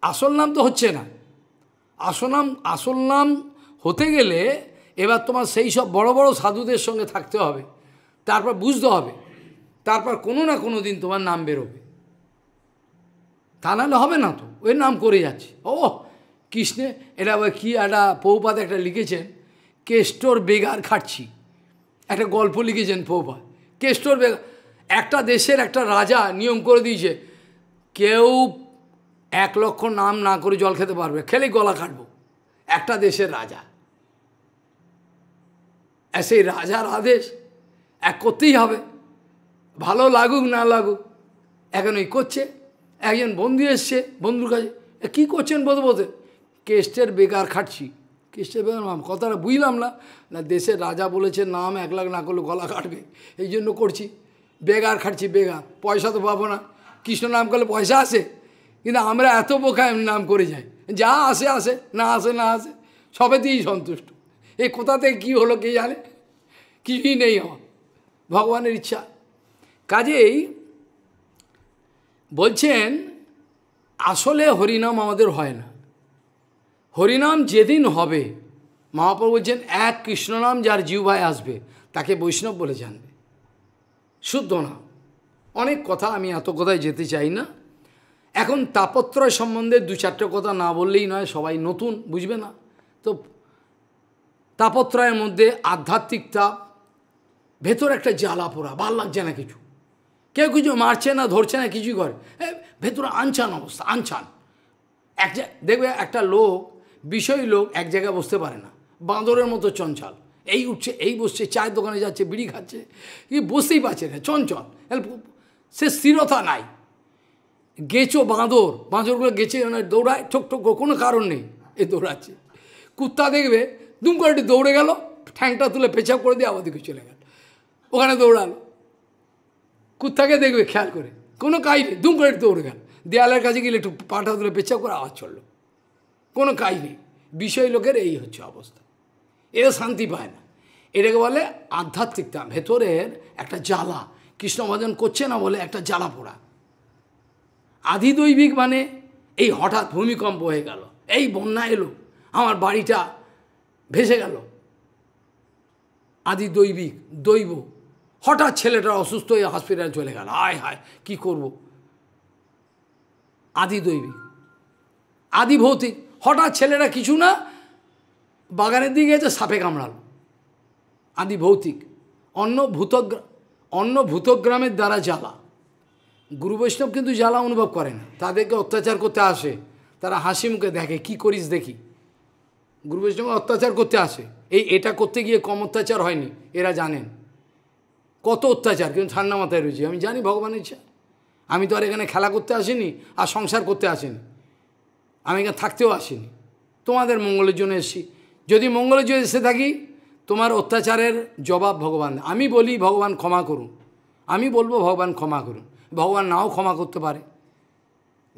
আসল নাম তো হচ্ছে না আসল নাম আসল নাম হতে গেলে এবার তোমার সেই সব বড় বড় সাধুদের সঙ্গে থাকতে হবে তারপর বুঝতে হবে তারপর কোনো না কোনো দিন তোমার নাম বেরোবে তা নাহলে হবে না তো ওই নাম করে যাচ্ছে ও কৃষ্ণে এটা আবার কী একটা পৌপাত একটা লিখেছেন কেষ্টর বেগার খাটছি একটা গল্প লিখেছেন পৌপাত কেষ্টর বেগার একটা দেশের একটা রাজা নিয়ম করে দিয়েছে কেউ এক লক্ষ নাম না করে জল খেতে পারবে খেলে গলা কাটব একটা দেশের রাজা সেই রাজার আদেশ এক করতেই হবে ভালো লাগুক না লাগুক এখন ওই করছে একজন বন্ধু এসছে বন্ধুর কাছে কী করছেন বোধ বোধে কেস্টের বেকার খাটছি কেস্টের বেকার নাম কথাটা বুঝলাম না না দেশের রাজা বলেছে নাম এক লাখ না করলে গলা কাটবে এই জন্য করছি বেগার খাটছি বেগার পয়সা তো পাবো না কৃষ্ণ নাম করলে পয়সা আসে কিন্তু আমরা এত বোকা নাম করে যাই যা আসে আসে না আসে না আসে সবেতেই সন্তুষ্ট এই কোথা থেকে কী হলো কে জানে কিছুই নেই আমার ভগবানের ইচ্ছা কাজেই বলছেন আসলে হরিনাম আমাদের হয় না হরিনাম যেদিন হবে মহাপ্রভু বলছেন এক কৃষ্ণনাম যার জিউভায় আসবে তাকে বৈষ্ণব বলে যান শুদ্ধ না অনেক কথা আমি এত কথায় যেতে চাই না এখন তাপত্রয় সম্বন্ধে দু চারটে কথা না বললেই নয় সবাই নতুন বুঝবে না তো তাপত্রয়ের মধ্যে আধ্যাত্মিক তাপ ভেতর একটা জ্বালা পোড়া ভাল লাগছে না কিছু কেউ কিছু মারছে না ধরছে না কিছুই করে ভেতরে আনছান অবস্থা আনছান এক দেখবে একটা লোক বিষয় লোক এক জায়গায় বসতে পারে না বাঁদরের মতো চঞ্চল এই উঠছে এই বসছে চায়ের দোকানে যাচ্ছে বিড়ি খাচ্ছে কি বসতেই পারছে না চঞ্চল সে স্থিরতা নাই গেছো বাঁদর বাঁদরগুলো গেছে দৌড়ায় ঠোক ঠোক কোনো কারণ নেই এ দৌড়াচ্ছে কুত্তা দেখবে দুম করে দৌড়ে গেল ঠ্যাংটা তুলে পেছাপ করে দিয়ে আবার দিকে চলে গেল ওখানে দৌড়ালো কুত্তাকে দেখবে খেয়াল করে কোনো কাজ নেই দুম করে দৌড়ে গেল দেয়ালের কাছে গেলে একটু পাটা তুলে পেছাপ করে আওয়াজ চললো কোনো কাজ নেই বিষয় লোকের এই হচ্ছে অবস্থা এরা শান্তি পায় না এটাকে বলে আধ্যাত্মিকতা ভেতরের একটা জ্বালা কৃষ্ণ ভজন করছে না বলে একটা জ্বালা পোড়া আধিদৈবিক মানে এই হঠাৎ ভূমিকম্প হয়ে গেল এই বন্যা এলো আমার বাড়িটা ভেসে গেল আদি দৈবিক দৈব হঠাৎ ছেলেটা অসুস্থ হয়ে হসপিটালে চলে গেল আয় হায় কি করব আদি দৈবিক আদি ভৌতিক হঠাৎ ছেলেটা কিছু না বাগানের দিকে গেছে সাপে কামড়াল আদি ভৌতিক অন্য ভূতগ্র অন্য ভূতগ্রামের দ্বারা জ্বালা গুরু বৈষ্ণব কিন্তু জ্বালা অনুভব করে না তাদেরকে অত্যাচার করতে আসে তারা হাসি মুখে দেখে কি করিস দেখি গুরু বৈষ্ণব অত্যাচার করতে আসে এই এটা করতে গিয়ে কম অত্যাচার হয়নি এরা জানেন কত অত্যাচার কিন্তু ঠান্ডা মাথায় রয়েছে আমি জানি ভগবানের ইচ্ছা আমি তো আর এখানে খেলা করতে আসিনি আর সংসার করতে আসিনি আমি এখানে থাকতেও আসিনি তোমাদের মঙ্গলের জন্য এসেছি যদি মঙ্গলের জয় এসে থাকি তোমার অত্যাচারের জবাব ভগবান আমি বলি ভগবান ক্ষমা করুন আমি বলবো ভগবান ক্ষমা করুন ভগবান নাও ক্ষমা করতে পারে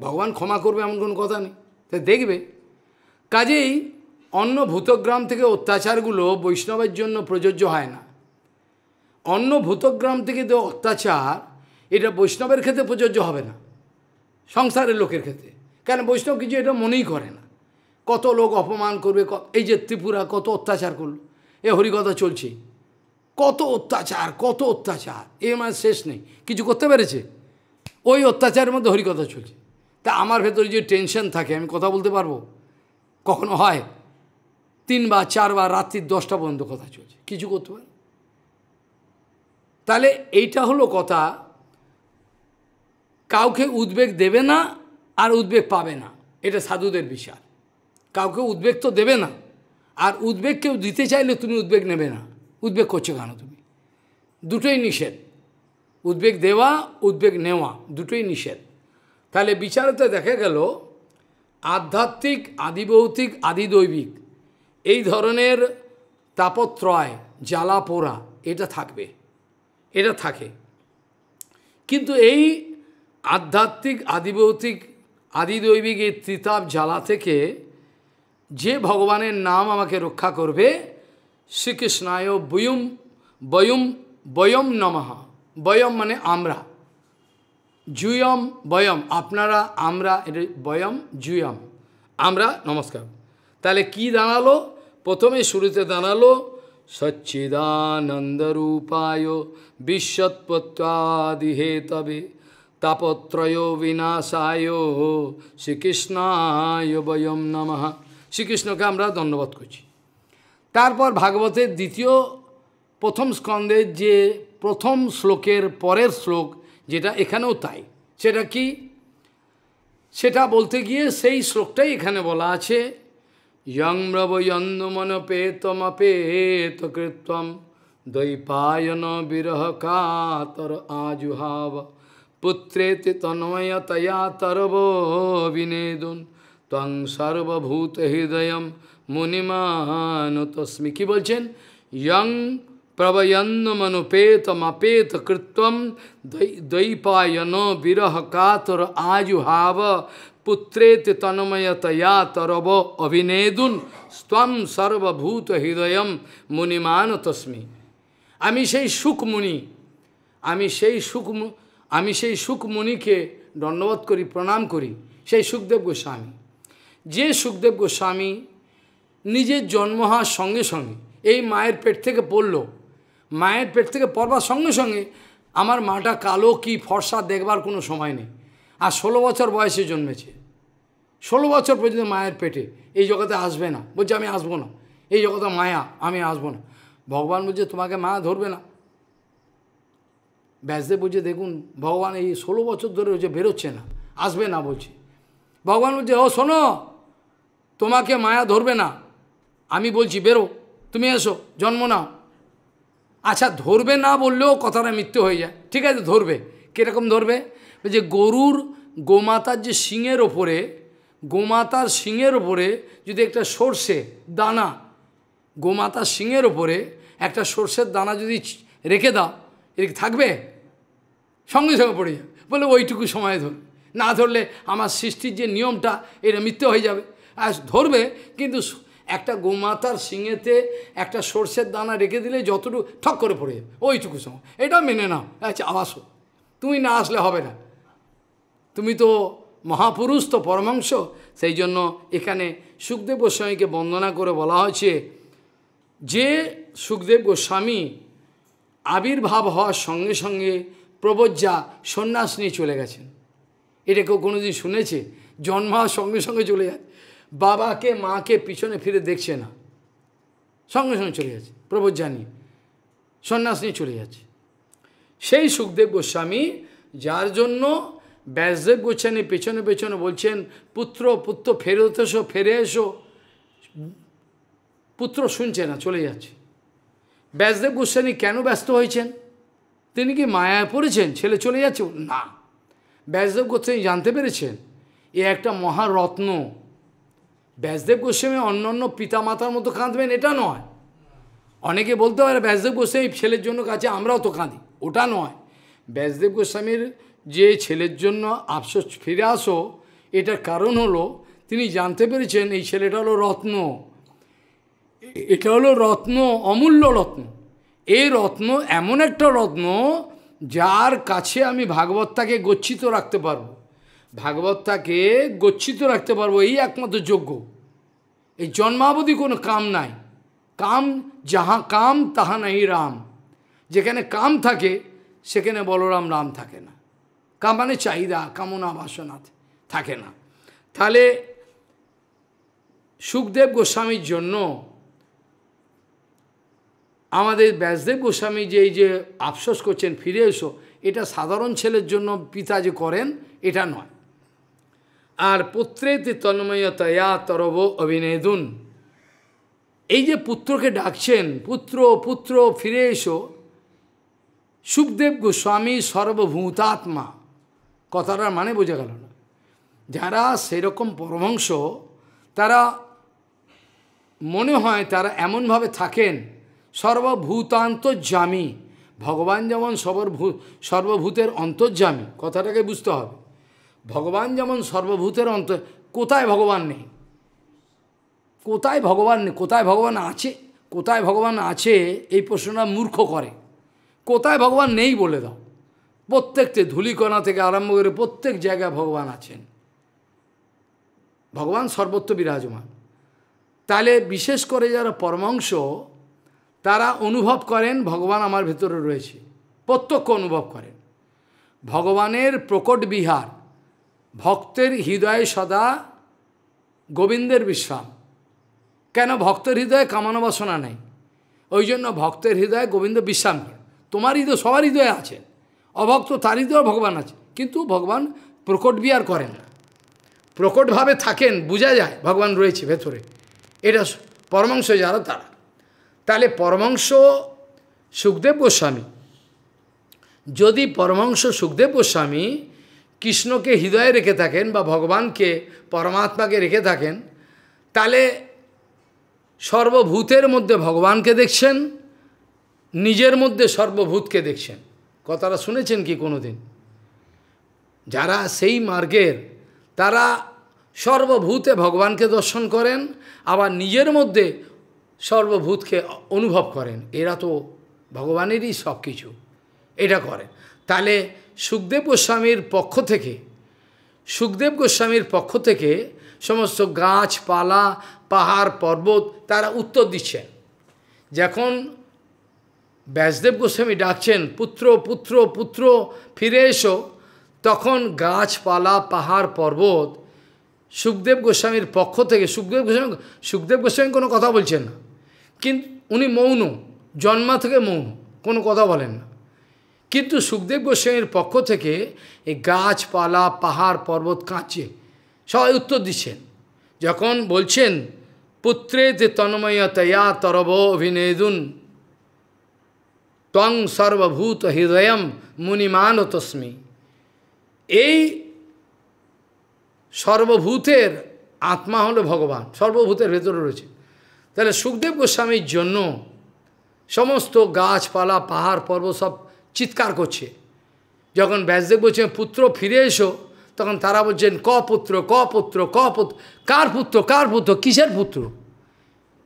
ভগবান ক্ষমা করবে এমন কোনো কথা নেই তা দেখবে কাজেই অন্য ভূতগ্রাম থেকে অত্যাচারগুলো বৈষ্ণবের জন্য প্রযোজ্য হয় না অন্য ভূতগ্রাম থেকে যে অত্যাচার এটা বৈষ্ণবের ক্ষেত্রে প্রযোজ্য হবে না সংসারের লোকের ক্ষেত্রে কেন বৈষ্ণব কিছু এটা মনেই করে না কত লোক অপমান করবে এই যে ত্রিপুরা কত অত্যাচার করলো এ হরিকথা চলছে কত অত্যাচার কত অত্যাচার এ আমার মানে শেষ নেই কিছু করতে পেরেছে ওই অত্যাচারের মধ্যে হরিকথা চলছে তা আমার ভেতরে যে টেনশন থাকে আমি কথা বলতে পারবো কখনো হয় তিনবার চারবার রাত্রির দশটা পর্যন্ত কথা চলছে কিছু করতে পারে তাহলে এইটা হলো কথা কাউকে উদ্বেগ দেবে না আর উদ্বেগ পাবে না এটা সাধুদের বিচার কাউকে উদ্বেগ তো দেবে না আর উদ্বেগ কেউ দিতে চাইলে তুমি উদ্বেগ নেবে না উদ্বেগ করছো কেন তুমি দুটোই নিষেধ উদ্বেগ দেওয়া উদ্বেগ নেওয়া দুটোই নিষেধ তাহলে বিচারতে দেখা গেল আধ্যাত্মিক আদিভৌতিক আদিদৈবিক এই ধরনের তাপত্রয় জ্বালা পোড়া এটা থাকবে এটা থাকে কিন্তু এই আধ্যাত্মিক আদিভৌতিক আদিদৈবিক এই ত্রিতাপ জ্বালা থেকে যে ভগবানের নাম আমাকে রক্ষা করবে শ্রীকৃষ্ণায় বয়ুম বয়ুম বয়ম নমঃ বয়ম মানে আমরা জুয়ম বয়ম আপনারা আমরা এটা বয়ম জুয়ম আমরা নমস্কার তাহলে কি দাঁড়ালো প্রথমে শুরুতে দাঁড়ালো সচ্চিদানন্দরূপায় হে তবে তাপত্রয় বিনাশায় শ্রীকৃষ্ণায় বয়ম নমঃ শ্রীকৃষ্ণকে আমরা ধন্যবাদ করছি তারপর ভাগবতের দ্বিতীয় প্রথম স্কন্ধের যে প্রথম শ্লোকের পরের শ্লোক যেটা এখানেও তাই সেটা কি সেটা বলতে গিয়ে সেই শ্লোকটাই এখানে বলা আছে ইয়ং ব্রবয়ন্দমনপেতমপেত কৃত্বম দৈপায়ন বিরহ কাতর আজুহাব পুত্রেতে তন্ময়তয়া তরব বিনেদন তং সর্বভূত হৃদয়ম মুনিমানতস্মি কী বলছেন ইয়ং প্রবয়ন্ন মনুপেতমপেত কৃত্বম দ্বৈপায়ন বিরহ কাতর আজুহাব পুত্রেত তন্ময়তয়া তরব অভিনেদুন স্তম সর্বভূত হৃদয়ম মুনিমান তস্মি আমি সেই সুখমুনি আমি সেই সুখ আমি সেই সুখমুনিকে দণ্ডবোধ করি প্রণাম করি সেই সুখদেব গোস্বামী যে সুখদেব গোস্বামী নিজের জন্ম হওয়ার সঙ্গে সঙ্গে এই মায়ের পেট থেকে পড়ল মায়ের পেট থেকে পড়বার সঙ্গে সঙ্গে আমার মাটা কালো কি ফর্সা দেখবার কোনো সময় নেই আর ষোলো বছর বয়সে জন্মেছে ষোলো বছর পর্যন্ত মায়ের পেটে এই জগতে আসবে না বলছে আমি আসবো না এই জগতে মায়া আমি আসবো না ভগবান বলছে তোমাকে মা ধরবে না ব্যাসদেব বলছে দেখুন ভগবান এই ষোলো বছর ধরে যে বেরোচ্ছে না আসবে না বলছে ভগবান বলছে ও শোনো তোমাকে মায়া ধরবে না আমি বলছি বেরো তুমি এসো জন্ম নাও আচ্ছা ধরবে না বললেও কথাটা মৃত্যু হয়ে যায় ঠিক আছে ধরবে কীরকম ধরবে যে গরুর গোমাতার যে শিঙের ওপরে গোমাতার শিঙের ওপরে যদি একটা সর্ষে দানা গোমাতার শিঙের ওপরে একটা সর্ষের দানা যদি রেখে দাও এর থাকবে সঙ্গে সঙ্গে পড়ে যাবে বলে ওইটুকু সময় ধর না ধরলে আমার সৃষ্টির যে নিয়মটা এটা মিথ্যে হয়ে যাবে আর ধরবে কিন্তু একটা গোমাতার সিঙেতে একটা সর্ষের দানা রেখে দিলে যতটুকু ঠক করে পড়ে ওইটুকু সময় এটা মেনে নাও আচ্ছা আবাসো তুমি না আসলে হবে না তুমি তো মহাপুরুষ তো পরমাংশ সেই জন্য এখানে সুখদেব গোস্বামীকে বন্দনা করে বলা হয়েছে যে সুখদেব গোস্বামী আবির্ভাব হওয়ার সঙ্গে সঙ্গে প্রবজ্জা সন্ন্যাস নিয়ে চলে গেছেন এটা কেউ কোনোদিন শুনেছে জন্ম হওয়ার সঙ্গে সঙ্গে চলে যায় বাবাকে মাকে পিছনে ফিরে দেখছে না সঙ্গে সঙ্গে চলে যাচ্ছে প্রবোধ জানিয়ে সন্ন্যাস নিয়ে চলে যাচ্ছে সেই সুখদেব গোস্বামী যার জন্য ব্যাসদেব গোস্বামী পেছনে পেছনে বলছেন পুত্র পুত্র ফেরত এসো ফেরে এসো পুত্র শুনছে না চলে যাচ্ছে ব্যাসদেব গোস্বামী কেন ব্যস্ত হয়েছেন তিনি কি মায়ায় পড়েছেন ছেলে চলে যাচ্ছে না ব্যাসদেব গোস্বামী জানতে পেরেছেন এ একটা মহারত্ন ব্যাসদেব গোস্বামী অন্যান্য পিতামাতার মতো কাঁদবেন এটা নয় অনেকে বলতে পারে ব্যাসদেব গোস্বামী ছেলের জন্য কাছে আমরাও তো কাঁদি ওটা নয় ব্যাসদেব গোস্বামীর যে ছেলের জন্য আফসোস ফিরে আসো এটার কারণ হলো তিনি জানতে পেরেছেন এই ছেলেটা হলো রত্ন এটা হলো রত্ন অমূল্য রত্ন এই রত্ন এমন একটা রত্ন যার কাছে আমি ভাগবতটাকে গচ্ছিত রাখতে পারবো ভাগবতটাকে গচ্ছিত রাখতে পারবো এই একমাত্র যোগ্য এই জন্মাবধি কোনো কাম নাই কাম যাহা কাম তাহা নাই রাম যেখানে কাম থাকে সেখানে বলরাম রাম থাকে না কাম মানে চাহিদা কামনা বাসনা থাকে না তাহলে সুখদেব গোস্বামীর জন্য আমাদের ব্যাসদেব গোস্বামী যে এই যে আফসোস করছেন ফিরে এসো এটা সাধারণ ছেলের জন্য পিতা যে করেন এটা নয় আর পুত্রেতে তন্ময়তয়া তরব অভিনেদুন এই যে পুত্রকে ডাকছেন পুত্র পুত্র ফিরে এসো সুখদেব গোস্বামী সর্বভূতাত্মা কথাটার মানে বোঝা গেল না যারা সেরকম পরমংশ তারা মনে হয় তারা এমনভাবে থাকেন সর্বভূতান্তর্জামী ভগবান যেমন সর্বভূ সর্বভূতের অন্তর্জামী কথাটাকে বুঝতে হবে ভগবান যেমন সর্বভূতের অন্ত কোথায় ভগবান নেই কোথায় ভগবান নেই কোথায় ভগবান আছে কোথায় ভগবান আছে এই প্রশ্নটা মূর্খ করে কোথায় ভগবান নেই বলে দাও প্রত্যেকতে ধুলিকণা থেকে আরম্ভ করে প্রত্যেক জায়গায় ভগবান আছেন ভগবান সর্বত্র বিরাজমান তাহলে বিশেষ করে যারা পরমাংশ তারা অনুভব করেন ভগবান আমার ভেতরে রয়েছে প্রত্যক্ষ অনুভব করেন ভগবানের প্রকট বিহার ভক্তের হৃদয়ে সদা গোবিন্দের বিশ্রাম কেন ভক্তের হৃদয়ে কামানো বাসনা নেই ওই জন্য ভক্তের হৃদয়ে গোবিন্দ বিশ্রাম করে তোমার হৃদয় সবার হৃদয়ে আছে অভক্ত তার হৃদয় ভগবান আছে কিন্তু ভগবান প্রকট বিয়ার করেন না প্রকটভাবে থাকেন বোঝা যায় ভগবান রয়েছে ভেতরে এটা পরমাংশ যারা তারা তাহলে পরমাংশ সুখদেব গোস্বামী যদি পরমাংশ সুখদেব গোস্বামী কৃষ্ণকে হৃদয়ে রেখে থাকেন বা ভগবানকে পরমাত্মাকে রেখে থাকেন তাহলে সর্বভূতের মধ্যে ভগবানকে দেখছেন নিজের মধ্যে সর্বভূতকে দেখছেন কথাটা শুনেছেন কি কোনো দিন যারা সেই মার্গের তারা সর্বভূতে ভগবানকে দর্শন করেন আবার নিজের মধ্যে সর্বভূতকে অনুভব করেন এরা তো ভগবানেরই সব কিছু এটা করে তাহলে সুখদেব গোস্বামীর পক্ষ থেকে সুখদেব গোস্বামীর পক্ষ থেকে সমস্ত গাছপালা পাহাড় পর্বত তারা উত্তর দিচ্ছেন যখন ব্যাসদেব গোস্বামী ডাকছেন পুত্র পুত্র পুত্র ফিরে এসো তখন গাছপালা পাহাড় পর্বত সুখদেব গোস্বামীর পক্ষ থেকে সুখদেব গোস্বামী সুখদেব গোস্বামী কোনো কথা বলছেন না কিন্তু উনি মৌন জন্মা থেকে মৌন কোনো কথা বলেন না কিন্তু সুখদেব গোস্বামীর পক্ষ থেকে এই গাছপালা পাহাড় পর্বত কাঁচে সবাই উত্তর দিচ্ছেন যখন বলছেন পুত্রে তে তন্ময়তয়া তরব অভিনেদুন ত্বং সর্বভূত হৃদয়ম মুনিমান তস্মি এই সর্বভূতের আত্মা হলো ভগবান সর্বভূতের ভেতরে রয়েছে তাহলে সুখদেব গোস্বামীর জন্য সমস্ত গাছপালা পাহাড় পর্বত সব চিৎকার করছে যখন ব্যাসদেব বলছেন পুত্র ফিরে এসো তখন তারা বলছেন ক পুত্র ক পুত্র ক পুত্র কার পুত্র কার পুত্র কিসের পুত্র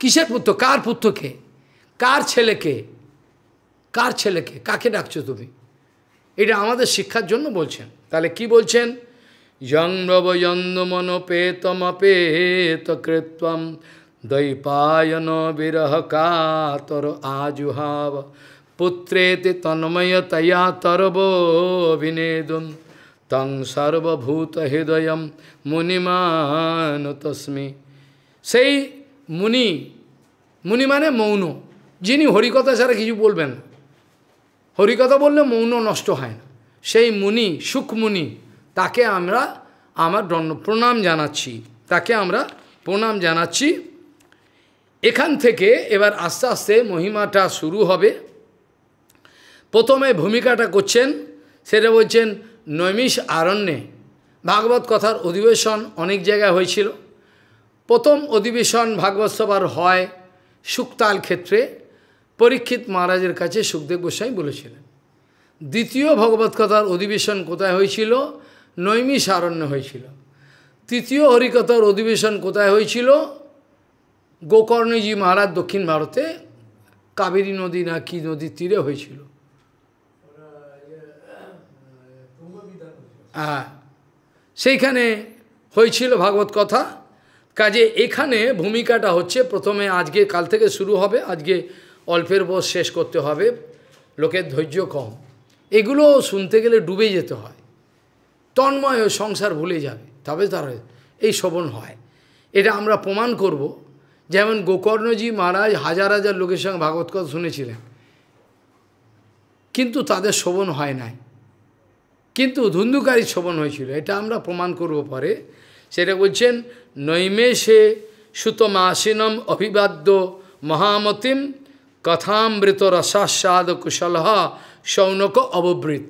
কিসের পুত্র কার পুত্রকে কার ছেলেকে কার ছেলেকে কাকে ডাকছো তুমি এটা আমাদের শিক্ষার জন্য বলছেন তাহলে কি বলছেন যংরবয়ন্দমনপেতমপেত কৃত্বম দৈপায়ন বিরহ কাতর আজুহাব পুত্রে পুত্রেতে তন্ময়তয়া তরবোভিনেদম তং সর্বভূত হৃদয়ম মুনিমান তস্মি সেই মুনি মুনি মানে মৌন যিনি হরিকথা ছাড়া কিছু বলবেন হরিকথা বললে মৌন নষ্ট হয় না সেই মুনি সুখমুনি তাকে আমরা আমার দণ্ড প্রণাম জানাচ্ছি তাকে আমরা প্রণাম জানাচ্ছি এখান থেকে এবার আস্তে আস্তে মহিমাটা শুরু হবে প্রথমে ভূমিকাটা করছেন সেটা বলছেন নৈমিষ আরণ্যে ভাগবত কথার অধিবেশন অনেক জায়গায় হয়েছিল প্রথম অধিবেশন ভাগবত সভার হয় শুক্তাল ক্ষেত্রে পরীক্ষিত মহারাজের কাছে সুখদেব গোসাই বলেছিলেন দ্বিতীয় ভগবত কথার অধিবেশন কোথায় হয়েছিল নৈমিষ আরণ্য হয়েছিল তৃতীয় হরিকথার অধিবেশন কোথায় হয়েছিল গোকর্ণজি মহারাজ দক্ষিণ ভারতে কাবেরী নদী না কী নদীর তীরে হয়েছিল হ্যাঁ সেইখানে হয়েছিল ভাগবত কথা কাজে এখানে ভূমিকাটা হচ্ছে প্রথমে আজকে কাল থেকে শুরু হবে আজকে অল্পের পর শেষ করতে হবে লোকের ধৈর্য কম এগুলো শুনতে গেলে ডুবে যেতে হয় তন্ময় সংসার ভুলে যাবে তবে তার এই শোভন হয় এটা আমরা প্রমাণ করব যেমন গোকর্ণজি মহারাজ হাজার হাজার লোকের সঙ্গে ভাগবত কথা শুনেছিলেন কিন্তু তাদের শোভন হয় নাই কিন্তু ধুন্ধুকারী শোভন হয়েছিল এটা আমরা প্রমাণ করব পরে সেটা বলছেন নৈমেষে সুতমাসিনম অভিবাদ্য মহামতিম কথামৃত রসাস্বাদ কুশলহ শৌনক অববৃত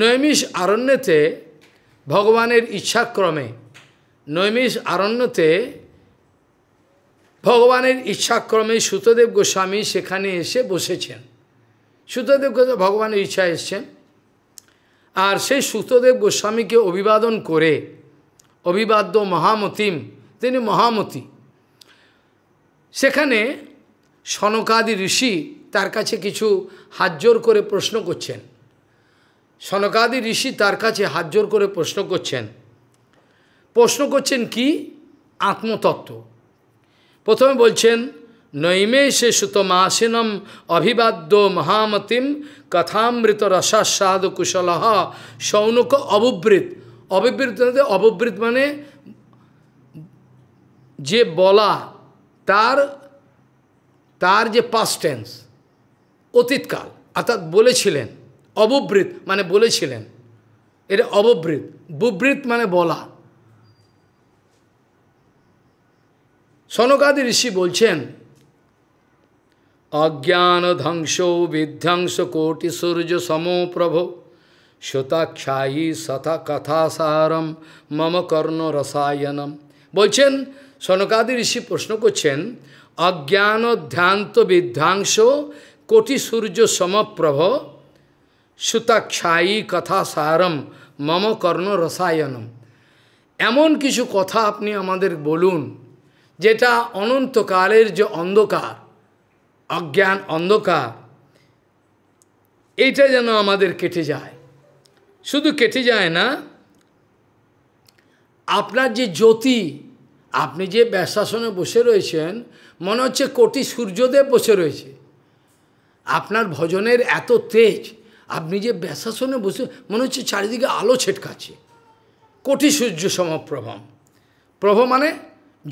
নৈমিষ আরণ্যতে ভগবানের ইচ্ছাক্রমে নৈমিষ আরণ্যতে ভগবানের ইচ্ছাক্রমে সুতদেব গোস্বামী সেখানে এসে বসেছেন সুতদেব গোস্বামী ভগবানের ইচ্ছা এসছেন আর সেই সুতদেব গোস্বামীকে অভিবাদন করে অভিবাদ্য মহামতিম তিনি মহামতি সেখানে সনকাদি ঋষি তার কাছে কিছু হাতজোর করে প্রশ্ন করছেন সনকাদি ঋষি তার কাছে হাতজোর করে প্রশ্ন করছেন প্রশ্ন করছেন কি আত্মতত্ত্ব প্রথমে বলছেন সে সুতমাসীনম অভিবাদ্য মহামতিম কথামৃত রসাস্বাদ কুশল শৌনক অববৃত অবিবৃত মানে অববৃত মানে যে বলা তার তার যে পাস্ট টেন্স অতীতকাল অর্থাৎ বলেছিলেন অববৃত মানে বলেছিলেন এটা অববৃত বুবৃত মানে বলা সনকাদি ঋষি বলছেন সূর্য সম প্রভ শ্রোতাক্ষায়ী সথা কথাসারম মম কর্ণ রসায়নম বলছেন সনকাদি ঋষি প্রশ্ন করছেন অজ্ঞান ধ্যান্ত বিধ্বাংস কোটি সূর্য সমপ্রভ সুতাক্ষায়ী কথাসারম মম কর্ণ রসায়নম এমন কিছু কথা আপনি আমাদের বলুন যেটা অনন্তকালের যে অন্ধকার অজ্ঞান অন্ধকার এইটা যেন আমাদের কেটে যায় শুধু কেটে যায় না আপনার যে জ্যোতি আপনি যে ব্যাসাসনে বসে রয়েছেন মনে হচ্ছে কোটি সূর্যদেব বসে রয়েছে আপনার ভজনের এত তেজ আপনি যে ব্যাসাসনে বসে মনে হচ্ছে চারিদিকে আলো ছেটকাচ্ছে কোটি সূর্য সমপ্রভম প্রভ মানে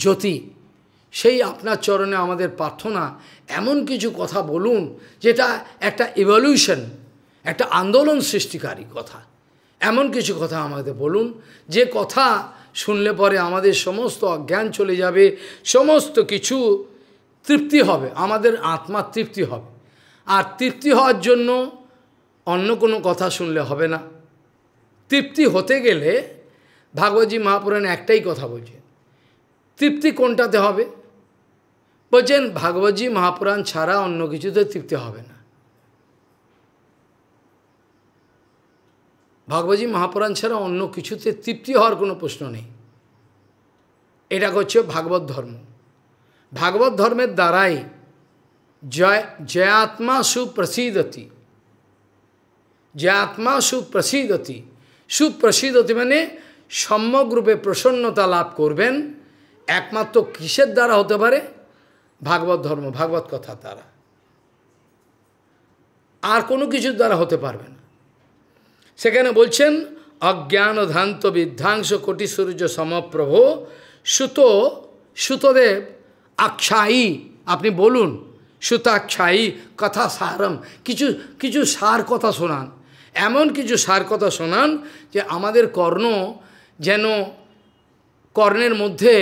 জ্যোতি সেই আপনার চরণে আমাদের প্রার্থনা এমন কিছু কথা বলুন যেটা একটা ইভলিউশন একটা আন্দোলন সৃষ্টিকারী কথা এমন কিছু কথা আমাদের বলুন যে কথা শুনলে পরে আমাদের সমস্ত অজ্ঞান চলে যাবে সমস্ত কিছু তৃপ্তি হবে আমাদের আত্মার তৃপ্তি হবে আর তৃপ্তি হওয়ার জন্য অন্য কোনো কথা শুনলে হবে না তৃপ্তি হতে গেলে ভাগবতী মহাপুরাণ একটাই কথা বলছে তৃপ্তি কোনটাতে হবে বলছেন ভাগবতী মহাপুরাণ ছাড়া অন্য কিছুতে তৃপ্তি হবে না ভাগবতী মহাপুরাণ ছাড়া অন্য কিছুতে তৃপ্তি হওয়ার কোনো প্রশ্ন নেই এটা হচ্ছে ভাগবত ধর্ম ভাগবত ধর্মের দ্বারাই জয় জয়াত্মা সুপ্রসিদ্ধতি জয়াত্মা সুপ্রসিদ্ধতি সুপ্রসিদ্ধতি মানে সম্যক রূপে প্রসন্নতা লাভ করবেন একমাত্র কিসের দ্বারা হতে পারে ভাগবত ধর্ম ভাগবত কথা দ্বারা আর কোনো কিছুর দ্বারা হতে পারবে না সেখানে বলছেন অজ্ঞান ধান্ত বিধ্বাংস কোটি সূর্য সমপ্রভ সুত সুতদেব আখ্যায়ী আপনি বলুন সুতাক্ষায়ী কথা সারম কিছু কিছু সার কথা শোনান এমন কিছু সার কথা শোনান যে আমাদের কর্ণ যেন কর্ণের মধ্যে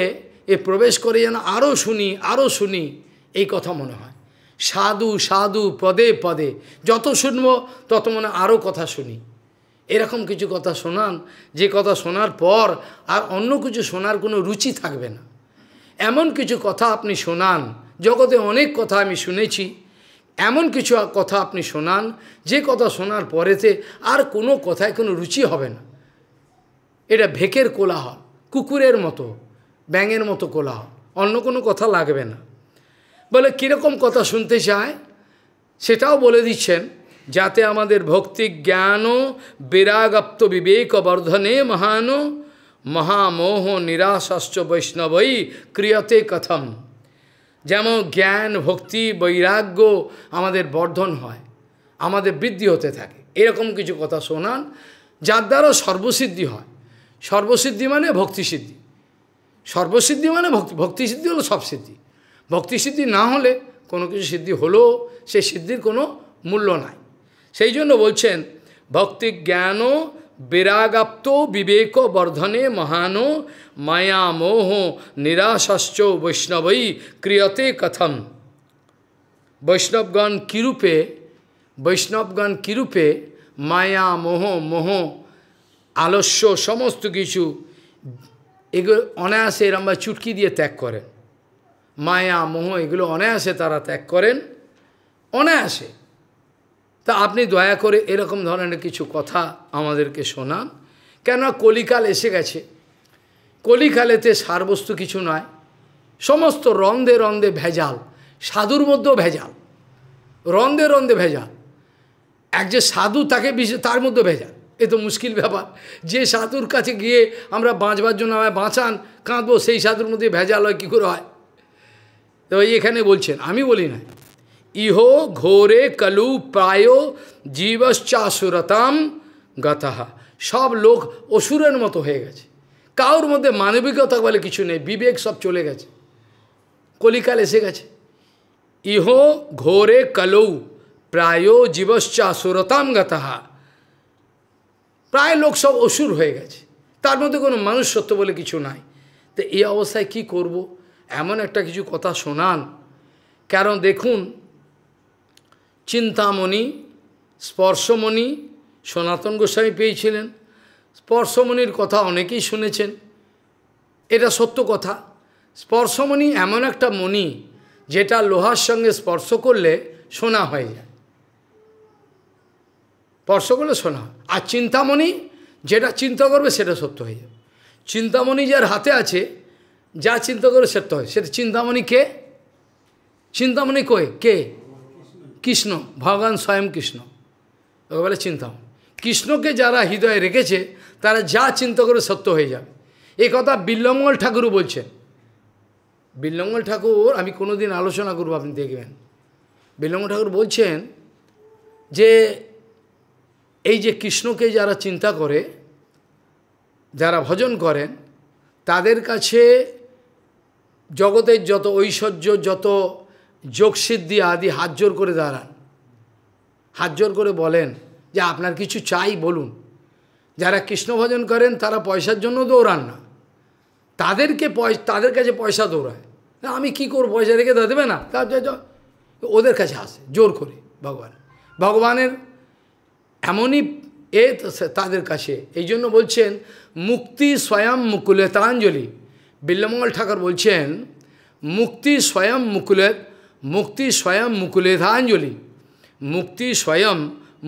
এ প্রবেশ করে যেন আরও শুনি আরও শুনি এই কথা মনে হয় সাধু সাধু পদে পদে যত শুনব তত মনে আরও কথা শুনি এরকম কিছু কথা শোনান যে কথা শোনার পর আর অন্য কিছু শোনার কোনো রুচি থাকবে না এমন কিছু কথা আপনি শোনান জগতে অনেক কথা আমি শুনেছি এমন কিছু কথা আপনি শোনান যে কথা শোনার পরেতে আর কোনো কথায় কোনো রুচি হবে না এটা ভেকের কোলাহল কুকুরের মতো ব্যাঙের মতো কোলা অন্য কোনো কথা লাগবে না বলে কীরকম কথা শুনতে চায় সেটাও বলে দিচ্ছেন যাতে আমাদের ভক্তি জ্ঞান বিরাগপ্ত বিবেক বর্ধনে মহান মহামোহ নিরাশাশ্চ বৈষ্ণবই ক্রিয়তে কথম যেমন জ্ঞান ভক্তি বৈরাগ্য আমাদের বর্ধন হয় আমাদের বৃদ্ধি হতে থাকে এরকম কিছু কথা শোনান যার দ্বারা সর্বসিদ্ধি হয় সর্বসিদ্ধি মানে ভক্তিসিদ্ধি সর্বসিদ্ধি মানে ভক্তি ভক্তি সিদ্ধি হলো সব সিদ্ধি ভক্তি সিদ্ধি না হলে কোনো কিছু সিদ্ধি হলেও সেই সিদ্ধির কোনো মূল্য নাই সেই জন্য বলছেন ভক্তি জ্ঞান বিরাগাপ্ত বিবেক বর্ধনে মহানো মায়ামোহ নিরাশ্চ বৈষ্ণবই ক্রিয়তে কথম বৈষ্ণবগণ কিরূপে বৈষ্ণবগণ কিরূপে মায়া মোহ মোহ আলস্য সমস্ত কিছু এগুলো অনায়াসে বা চুটকি দিয়ে ত্যাগ করেন মায়া মোহ এগুলো অনায়াসে তারা ত্যাগ করেন অনায়াসে তা আপনি দয়া করে এরকম ধরনের কিছু কথা আমাদেরকে শোনান কেন কলিকাল এসে গেছে কলিকালেতে সারবস্তু কিছু নয় সমস্ত রন্ধে রন্দে ভেজাল সাধুর মধ্যেও ভেজাল রন্ধে রন্দে ভেজাল এক যে সাধু তাকে তার মধ্যে ভেজাল এ তো মুশকিল ব্যাপার যে সাধুর কাছে গিয়ে আমরা বাঁচবার জন্য আমায় বাঁচান কাঁদবো সেই সাধুর মধ্যে ভেজাল হয় কী করে হয় তো এখানে বলছেন আমি বলি না ইহ ঘোরে কলু প্রায় জীবশ্চাসুরতাম গতাহা সব লোক অসুরের মতো হয়ে গেছে কাউর মধ্যে মানবিকতা বলে কিছু নেই বিবেক সব চলে গেছে কলিকাল এসে গেছে ইহ ঘোরে কলৌ প্রায় জীবশ্চাসুরতাম গতাহা প্রায় লোক সব অসুর হয়ে গেছে তার মধ্যে কোনো মানুষ সত্য বলে কিছু নাই তো এই অবস্থায় কি করব। এমন একটা কিছু কথা শোনান কারণ দেখুন চিন্তামণি স্পর্শমণি সনাতন গোস্বামী পেয়েছিলেন স্পর্শমণির কথা অনেকেই শুনেছেন এটা সত্য কথা স্পর্শমণি এমন একটা মণি যেটা লোহার সঙ্গে স্পর্শ করলে সোনা হয়ে যায় স্পর্শ করলে শোনা আর চিন্তামণি যেটা চিন্তা করবে সেটা সত্য হয়ে যাবে চিন্তামণি যার হাতে আছে যা চিন্তা করে সত্য হয় সেটা চিন্তামণি কে চিন্তামণি কয়ে কে কৃষ্ণ ভগবান স্বয়ং কৃষ্ণ ওকে বলে চিন্তামণি কৃষ্ণকে যারা হৃদয়ে রেখেছে তারা যা চিন্তা করে সত্য হয়ে যাবে এ কথা বিল্লমঙ্গল ঠাকুরও বলছেন বিল্লমঙ্গল ঠাকুর আমি কোনোদিন আলোচনা করব আপনি দেখবেন বিল্লমঙ্গল ঠাকুর বলছেন যে এই যে কৃষ্ণকে যারা চিন্তা করে যারা ভজন করেন তাদের কাছে জগতের যত ঐশ্বর্য যত যোগসিদ্ধি আদি হাত জোর করে দাঁড়ান হাত জোর করে বলেন যে আপনার কিছু চাই বলুন যারা কৃষ্ণ ভজন করেন তারা পয়সার জন্য দৌড়ান না তাদেরকে পয়সা তাদের কাছে পয়সা দৌড়ায় না আমি কি করব পয়সা রেখে দেবে না তার ওদের কাছে আসে জোর করে ভগবান ভগবানের এমনই এ তাদের কাছে এই জন্য বলছেন মুক্তি স্বয়ং মুকুলেতাঞ্জলি বিল্লমঙ্গল ঠাকুর বলছেন মুক্তি স্বয়ং মুকুলেত মুক্তি স্বয়ং মুকুলেতাঞ্জলি মুক্তি স্বয়ং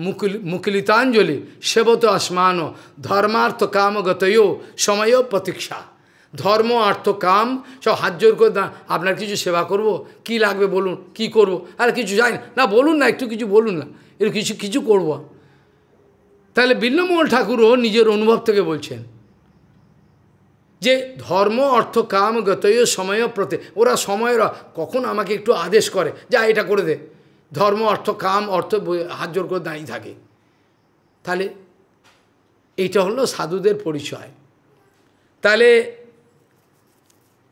মুকুল মুকুলিতাঞ্জলি সেবত আসমান ধর্মার্থ কামগতয় সময় প্রতীক্ষা ধর্ম অর্থ কাম সব হাত জোর করে না আপনার কিছু সেবা করব কি লাগবে বলুন কি করব আর কিছু যায় না বলুন না একটু কিছু বলুন না এর কিছু কিছু করবো তাহলে বিল্লমোহন ঠাকুরও নিজের অনুভব থেকে বলছেন যে ধর্ম অর্থ কাম গতয় সময় প্রতি ওরা সময়ের কখন আমাকে একটু আদেশ করে যা এটা করে দে ধর্ম অর্থ কাম অর্থ হাত জোর করে দাঁড়িয়ে থাকে তাহলে এইটা হলো সাধুদের পরিচয় তাহলে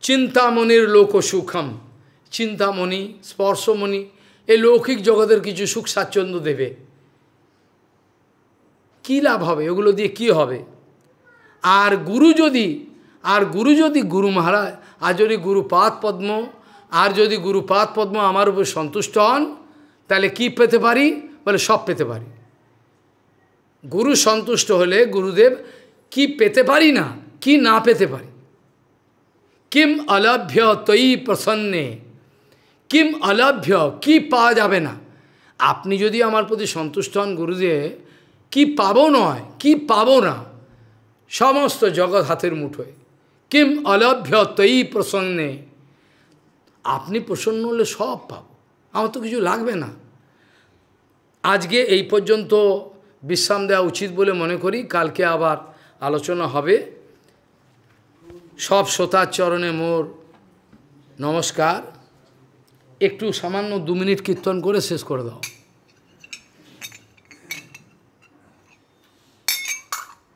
চিন্তামণির লোক সুখম চিন্তামণি স্পর্শমণি এই লৌকিক জগতের কিছু সুখ স্বাচ্ছন্দ্য দেবে কী লাভ হবে ওগুলো দিয়ে কি হবে আর গুরু যদি আর গুরু যদি গুরু মহারাজ আর যদি গুরুপাদ পদ্ম আর যদি গুরুপাদ পদ্ম আমার উপর সন্তুষ্ট হন তাহলে কি পেতে পারি বলে সব পেতে পারি গুরু সন্তুষ্ট হলে গুরুদেব কি পেতে পারি না কি না পেতে পারি কিম অলভ্য তৈ প্রসন্নে কিম অলভ্য কি পাওয়া যাবে না আপনি যদি আমার প্রতি সন্তুষ্ট হন গুরুদেব কি পাবো নয় কি পাবো না সমস্ত জগৎ হাতের মুঠোয় কিম অলভ্য তৈ প্রসন্নে আপনি প্রসন্ন হলে সব পাব আমার তো কিছু লাগবে না আজকে এই পর্যন্ত বিশ্রাম দেওয়া উচিত বলে মনে করি কালকে আবার আলোচনা হবে সব শ্রোতার চরণে মোর নমস্কার একটু সামান্য দু মিনিট কীর্তন করে শেষ করে দাও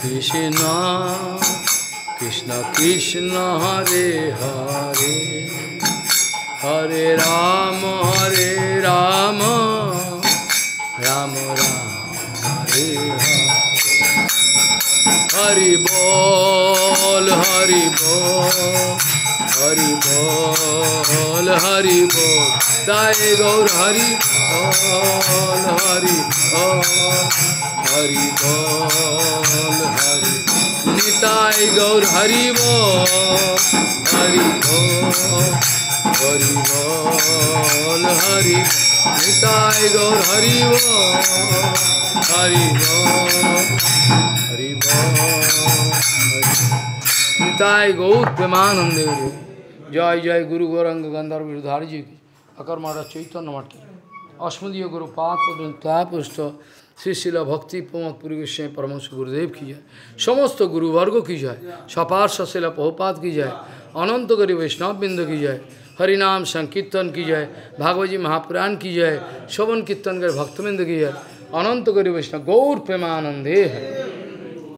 Krishna Krishna Krishna Hare Hare Hare Rama Hare Rama Rama Rama Hare Hare Hari Bol Hari Bol Hari बोल हरि बोल दाए गौर हरि बोल हरि बोल हरि बोल हरि नीताए गौर हरि बोल हरि बोल हरि बोल हरि नीताए गौर हरि बोल हरि बोल हरि बोल निताय गौर प्रेमानंद गुरु জয় জয় গুরু গৌরাঙ্গ গন্ধর্ব ধারজি অকর্মারা চৈতন্য মাঠে অস্মদীয় গুরু পাঁচ পর্যন্ত শ্রীশিল ভক্তি প্রমোদ পরিবেশে পরমশ গুরুদেব কি যায় সমস্ত গুরুবর্গ কি যায় সপার্শ্বশিল পহপাত কি যায় অনন্ত গরি বৈষ্ণববৃন্দ কি যায় হরিনাম সংকীর্তন কি যায় ভাগবতী মহাপুরাণ কি যায় শোভন কীর্তন করে ভক্তবৃন্দ কি যায় অনন্ত গরি বৈষ্ণব গৌর প্রেমানন্দে হরে